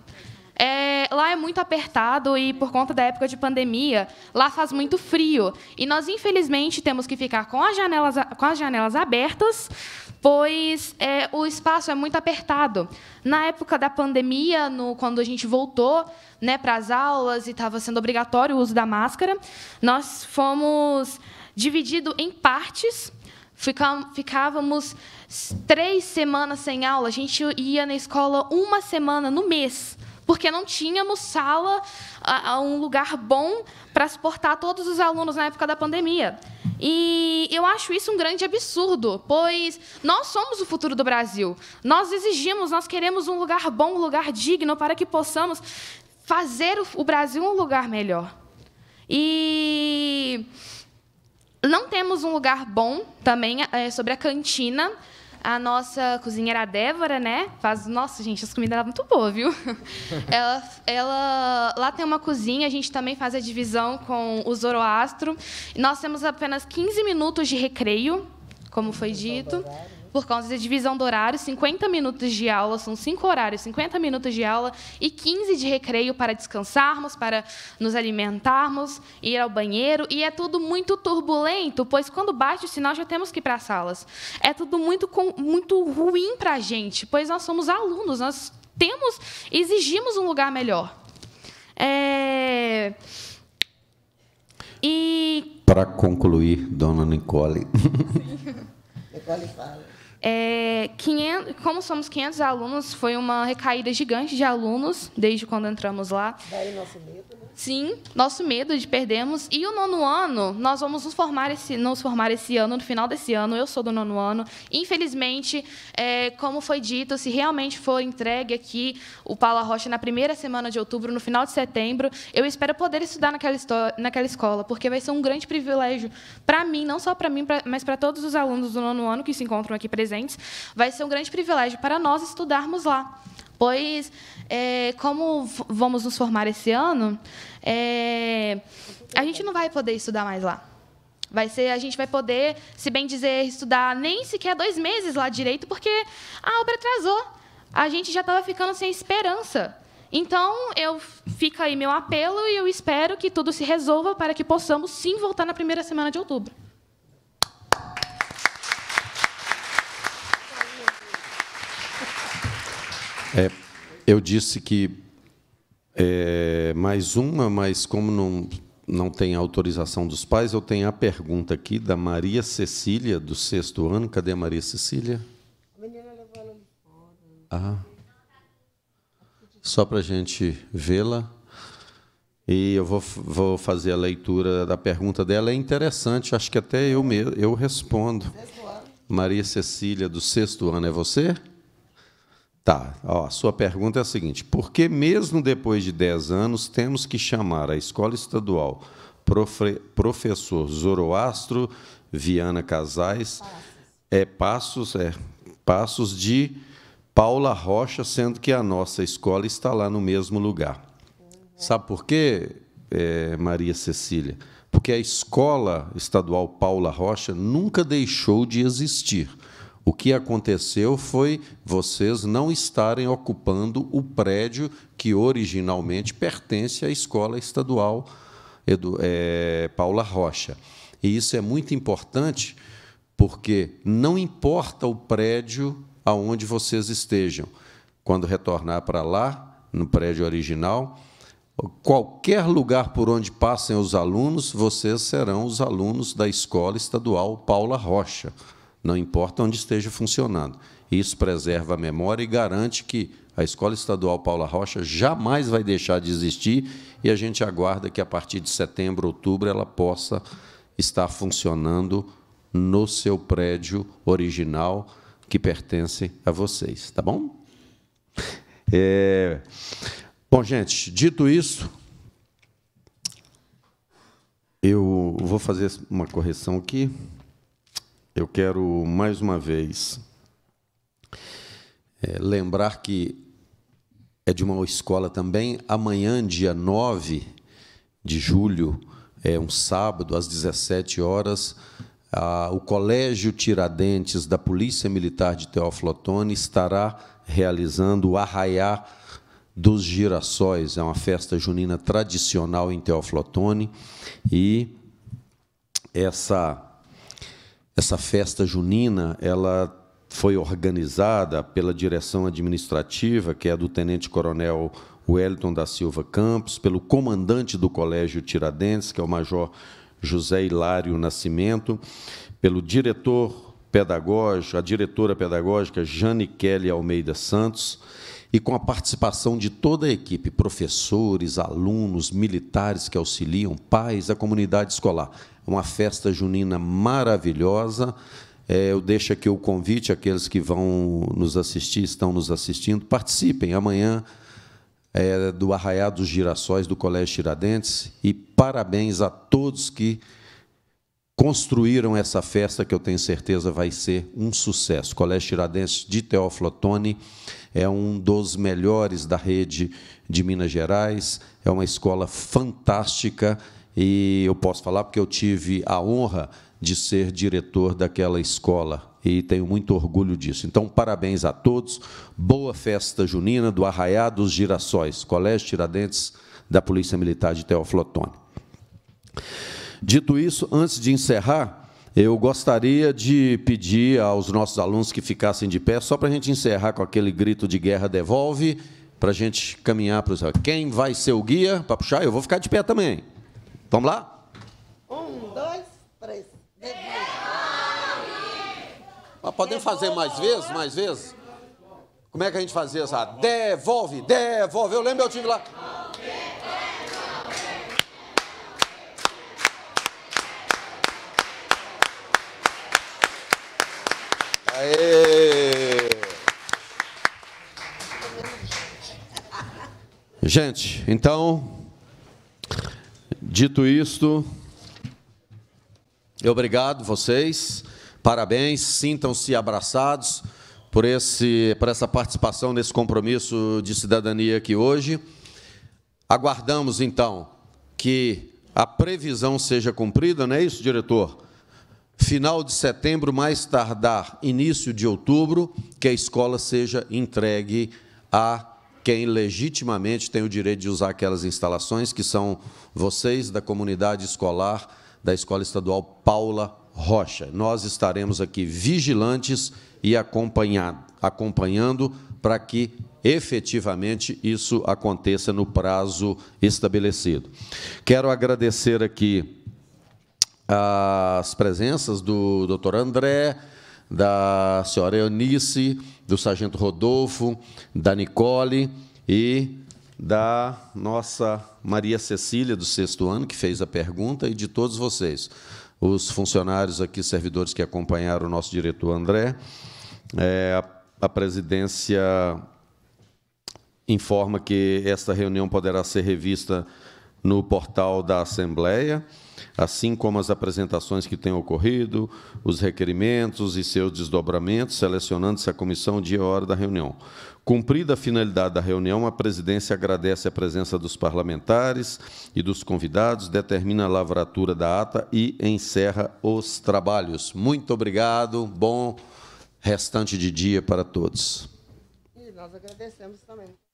É, lá é muito apertado e, por conta da época de pandemia, lá faz muito frio. E nós, infelizmente, temos que ficar com as janelas, com as janelas abertas, pois é, o espaço é muito apertado. Na época da pandemia, no, quando a gente voltou né, para as aulas e estava sendo obrigatório o uso da máscara, nós fomos divididos em partes. Ficávamos três semanas sem aula. A gente ia na escola uma semana no mês porque não tínhamos sala, a, a um lugar bom para suportar todos os alunos na época da pandemia. E eu acho isso um grande absurdo, pois nós somos o futuro do Brasil. Nós exigimos, nós queremos um lugar bom, um lugar digno para que possamos fazer o Brasil um lugar melhor. E não temos um lugar bom também é, sobre a cantina. A nossa cozinheira, Débora, né? Faz, nossa, gente, as comidas dela é muito boa, viu? ela, ela, lá tem uma cozinha, a gente também faz a divisão com o Zoroastro. Nós temos apenas 15 minutos de recreio, como foi então tá dito por causa da divisão do horário, 50 minutos de aula, são cinco horários, 50 minutos de aula e 15 de recreio para descansarmos, para nos alimentarmos, ir ao banheiro, e é tudo muito turbulento, pois quando bate o sinal já temos que ir para as salas. É tudo muito, muito ruim para a gente, pois nós somos alunos, nós temos, exigimos um lugar melhor. É... E...
Para concluir, dona Nicole.
Nicole fala.
É, 500, como somos 500 alunos, foi uma recaída gigante de alunos desde quando entramos lá. Daí
nosso medo.
Sim, nosso medo de perdermos. E o nono ano, nós vamos nos formar esse, nos formar esse ano, no final desse ano. Eu sou do nono ano. Infelizmente, é, como foi dito, se realmente for entregue aqui o Paula Rocha na primeira semana de outubro, no final de setembro, eu espero poder estudar naquela, naquela escola, porque vai ser um grande privilégio para mim, não só para mim, pra, mas para todos os alunos do nono ano que se encontram aqui presentes. Vai ser um grande privilégio para nós estudarmos lá pois é, como vamos nos formar esse ano, é, a gente não vai poder estudar mais lá. Vai ser, a gente vai poder, se bem dizer, estudar nem sequer dois meses lá direito, porque a obra atrasou. A gente já estava ficando sem esperança. Então, eu fica aí meu apelo e eu espero que tudo se resolva para que possamos sim voltar na primeira semana de outubro.
É, eu disse que é, mais uma, mas como não, não tem autorização dos pais, eu tenho a pergunta aqui da Maria Cecília, do sexto ano. Cadê a Maria Cecília? A menina levou ela fora. Ah. Só para a gente vê-la. E eu vou, vou fazer a leitura da pergunta dela. É interessante, acho que até eu, mesmo, eu respondo. Maria Cecília, do sexto ano, é você? Sim. Tá, ó, a sua pergunta é a seguinte: por que, mesmo depois de 10 anos, temos que chamar a escola estadual profe, professor Zoroastro Viana Casais é Passos, é Passos de Paula Rocha, sendo que a nossa escola está lá no mesmo lugar? Sabe por quê, é, Maria Cecília? Porque a escola estadual Paula Rocha nunca deixou de existir o que aconteceu foi vocês não estarem ocupando o prédio que originalmente pertence à Escola Estadual Edu, é, Paula Rocha. E isso é muito importante porque não importa o prédio aonde vocês estejam, quando retornar para lá, no prédio original, qualquer lugar por onde passem os alunos, vocês serão os alunos da Escola Estadual Paula Rocha não importa onde esteja funcionando. Isso preserva a memória e garante que a Escola Estadual Paula Rocha jamais vai deixar de existir e a gente aguarda que a partir de setembro, outubro, ela possa estar funcionando no seu prédio original que pertence a vocês, tá bom? É... Bom, gente, dito isso, eu vou fazer uma correção aqui. Eu quero mais uma vez é, lembrar que é de uma escola também. Amanhã, dia 9 de julho, é um sábado, às 17 horas, a, o Colégio Tiradentes da Polícia Militar de Teófilo Otoni estará realizando o Arraiá dos Girassóis. É uma festa junina tradicional em Teófilo Otoni e essa essa festa junina, ela foi organizada pela direção administrativa, que é do Tenente Coronel Wellington da Silva Campos, pelo comandante do Colégio Tiradentes, que é o Major José Hilário Nascimento, pelo diretor pedagógico, a diretora pedagógica Jane Kelly Almeida Santos, e com a participação de toda a equipe, professores, alunos, militares que auxiliam, pais, a comunidade escolar. É uma festa junina maravilhosa. É, eu deixo aqui o convite, aqueles que vão nos assistir, estão nos assistindo, participem amanhã é, do Arraiá dos Girassóis do Colégio Tiradentes e parabéns a todos que construíram essa festa que eu tenho certeza vai ser um sucesso. Colégio Tiradentes de Teófilo Otoni, é um dos melhores da rede de Minas Gerais, é uma escola fantástica e eu posso falar porque eu tive a honra de ser diretor daquela escola e tenho muito orgulho disso. Então, parabéns a todos, boa festa junina do Arraiá dos Girassóis, Colégio Tiradentes da Polícia Militar de Teoflotone. Dito isso, antes de encerrar, eu gostaria de pedir aos nossos alunos que ficassem de pé, só para a gente encerrar com aquele grito de guerra devolve, para a gente caminhar para os. Quem vai ser o guia para puxar? Eu vou ficar de pé também. Vamos lá? Um, dois, três. Devolve! Mas podemos fazer mais vezes? Mais vezes? Como é que a gente fazia essa? Devolve, devolve. Eu
lembro eu tive lá.
Aê!
Gente, então, dito isto, obrigado vocês, parabéns, sintam-se abraçados por, esse, por essa participação nesse compromisso de cidadania aqui hoje. Aguardamos, então, que a previsão seja cumprida, não é isso, diretor? final de setembro, mais tardar início de outubro, que a escola seja entregue a quem legitimamente tem o direito de usar aquelas instalações, que são vocês da comunidade escolar da Escola Estadual Paula Rocha. Nós estaremos aqui vigilantes e acompanhando para que efetivamente isso aconteça no prazo estabelecido. Quero agradecer aqui as presenças do doutor André, da senhora Eunice, do sargento Rodolfo, da Nicole e da nossa Maria Cecília, do sexto ano, que fez a pergunta, e de todos vocês. Os funcionários aqui, servidores que acompanharam o nosso diretor André, é, a presidência informa que esta reunião poderá ser revista no portal da Assembleia assim como as apresentações que têm ocorrido, os requerimentos e seus desdobramentos, selecionando-se a comissão, dia e hora da reunião. Cumprida a finalidade da reunião, a presidência agradece a presença dos parlamentares e dos convidados, determina a lavratura da ata e encerra os trabalhos. Muito obrigado, bom restante de dia para todos.
E nós agradecemos também.